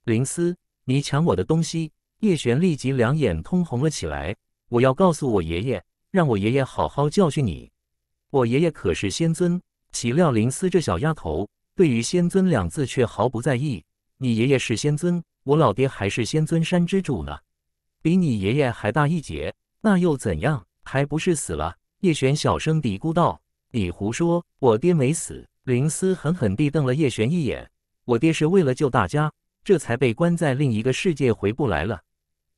林思，你抢我的东西！叶璇立即两眼通红了起来。我要告诉我爷爷。让我爷爷好好教训你，我爷爷可是仙尊。岂料林思这小丫头对于“仙尊”两字却毫不在意。你爷爷是仙尊，我老爹还是仙尊山之主呢，比你爷爷还大一截。那又怎样？还不是死了？叶璇小声嘀咕道：“你胡说，我爹没死。”林思狠狠地瞪了叶璇一眼：“我爹是为了救大家，这才被关在另一个世界回不来了。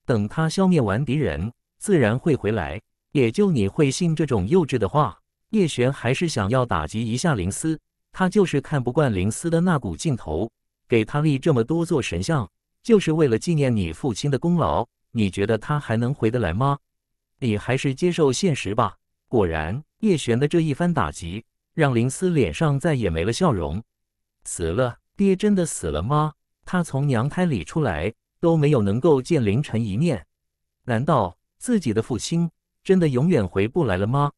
等他消灭完敌人，自然会回来。”也就你会信这种幼稚的话。叶璇还是想要打击一下林斯，他就是看不惯林斯的那股劲头。给他立这么多座神像，就是为了纪念你父亲的功劳。你觉得他还能回得来吗？你还是接受现实吧。果然，叶璇的这一番打击，让林斯脸上再也没了笑容。死了，爹真的死了吗？他从娘胎里出来都没有能够见凌晨一面，难道自己的父亲？真的永远回不来了吗？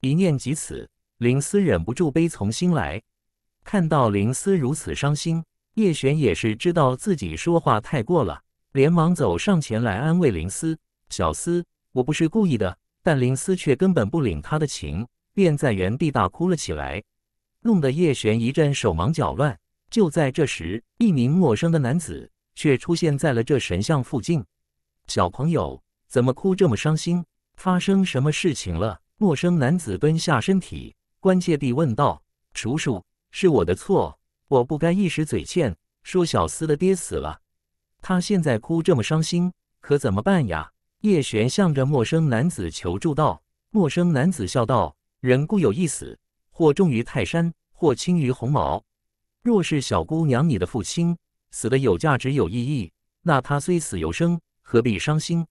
一念及此，林思忍不住悲从心来。看到林思如此伤心，叶璇也是知道自己说话太过了，连忙走上前来安慰林思：“小思，我不是故意的。”但林思却根本不领他的情，便在原地大哭了起来，弄得叶璇一阵手忙脚乱。就在这时，一名陌生的男子却出现在了这神像附近。“小朋友，怎么哭这么伤心？”发生什么事情了？陌生男子蹲下身体，关切地问道：“叔叔，是我的错，我不该一时嘴欠说小厮的爹死了。他现在哭这么伤心，可怎么办呀？”叶璇向着陌生男子求助道。陌生男子笑道：“人固有一死，或重于泰山，或轻于鸿毛。若是小姑娘你的父亲死的有价值有意义，那他虽死犹生，何必伤心？”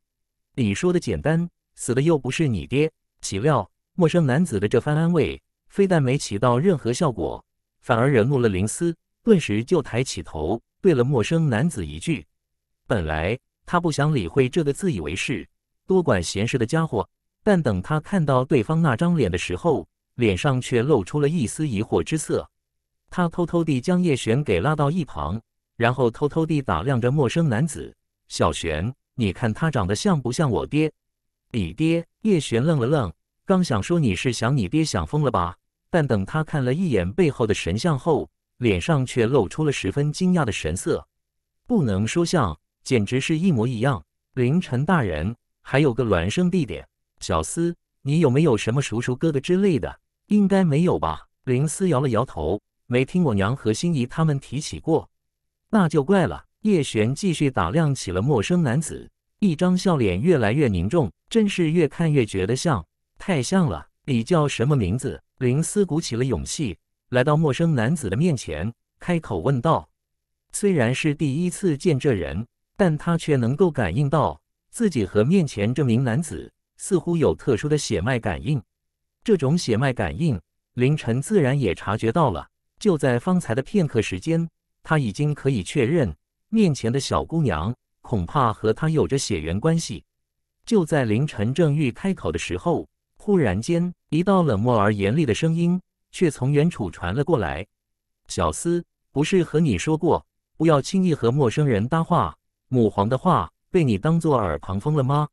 你说的简单。死的又不是你爹，岂料陌生男子的这番安慰，非但没起到任何效果，反而惹怒了林思，顿时就抬起头对了陌生男子一句。本来他不想理会这个自以为是、多管闲事的家伙，但等他看到对方那张脸的时候，脸上却露出了一丝疑惑之色。他偷偷地将叶璇给拉到一旁，然后偷偷地打量着陌生男子：“小璇，你看他长得像不像我爹？”你爹？叶璇愣了愣，刚想说你是想你爹想疯了吧，但等他看了一眼背后的神像后，脸上却露出了十分惊讶的神色。不能说像，简直是一模一样。凌晨大人还有个孪生弟弟，小司，你有没有什么叔叔哥哥之类的？应该没有吧？林思摇了摇头，没听我娘和心仪他们提起过。那就怪了。叶璇继续打量起了陌生男子。一张笑脸越来越凝重，真是越看越觉得像，太像了。你叫什么名字？林思鼓起了勇气，来到陌生男子的面前，开口问道。虽然是第一次见这人，但他却能够感应到自己和面前这名男子似乎有特殊的血脉感应。这种血脉感应，凌晨自然也察觉到了。就在方才的片刻时间，他已经可以确认面前的小姑娘。恐怕和他有着血缘关系。就在林晨正欲开口的时候，忽然间，一道冷漠而严厉的声音却从远处传了过来：“小厮，不是和你说过，不要轻易和陌生人搭话？母皇的话被你当做耳旁风了吗？”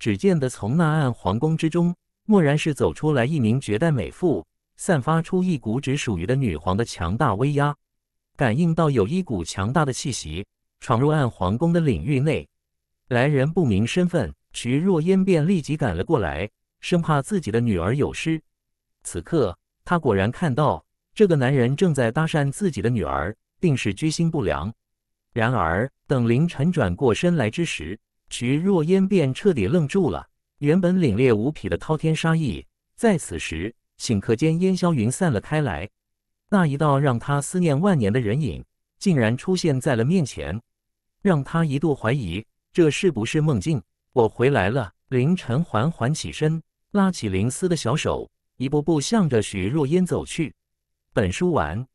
只见得从那暗皇宫之中，蓦然是走出来一名绝代美妇，散发出一股只属于的女皇的强大威压。感应到有一股强大的气息。闯入暗皇宫的领域内，来人不明身份，瞿若烟便立即赶了过来，生怕自己的女儿有失。此刻，他果然看到这个男人正在搭讪自己的女儿，定是居心不良。然而，等凌晨转过身来之时，瞿若烟便彻底愣住了。原本凛冽无匹的滔天杀意，在此时顷刻间烟消云散了开来。那一道让他思念万年的人影，竟然出现在了面前。让他一度怀疑这是不是梦境。我回来了。凌晨缓缓起身，拉起林思的小手，一步步向着徐若烟走去。本书完。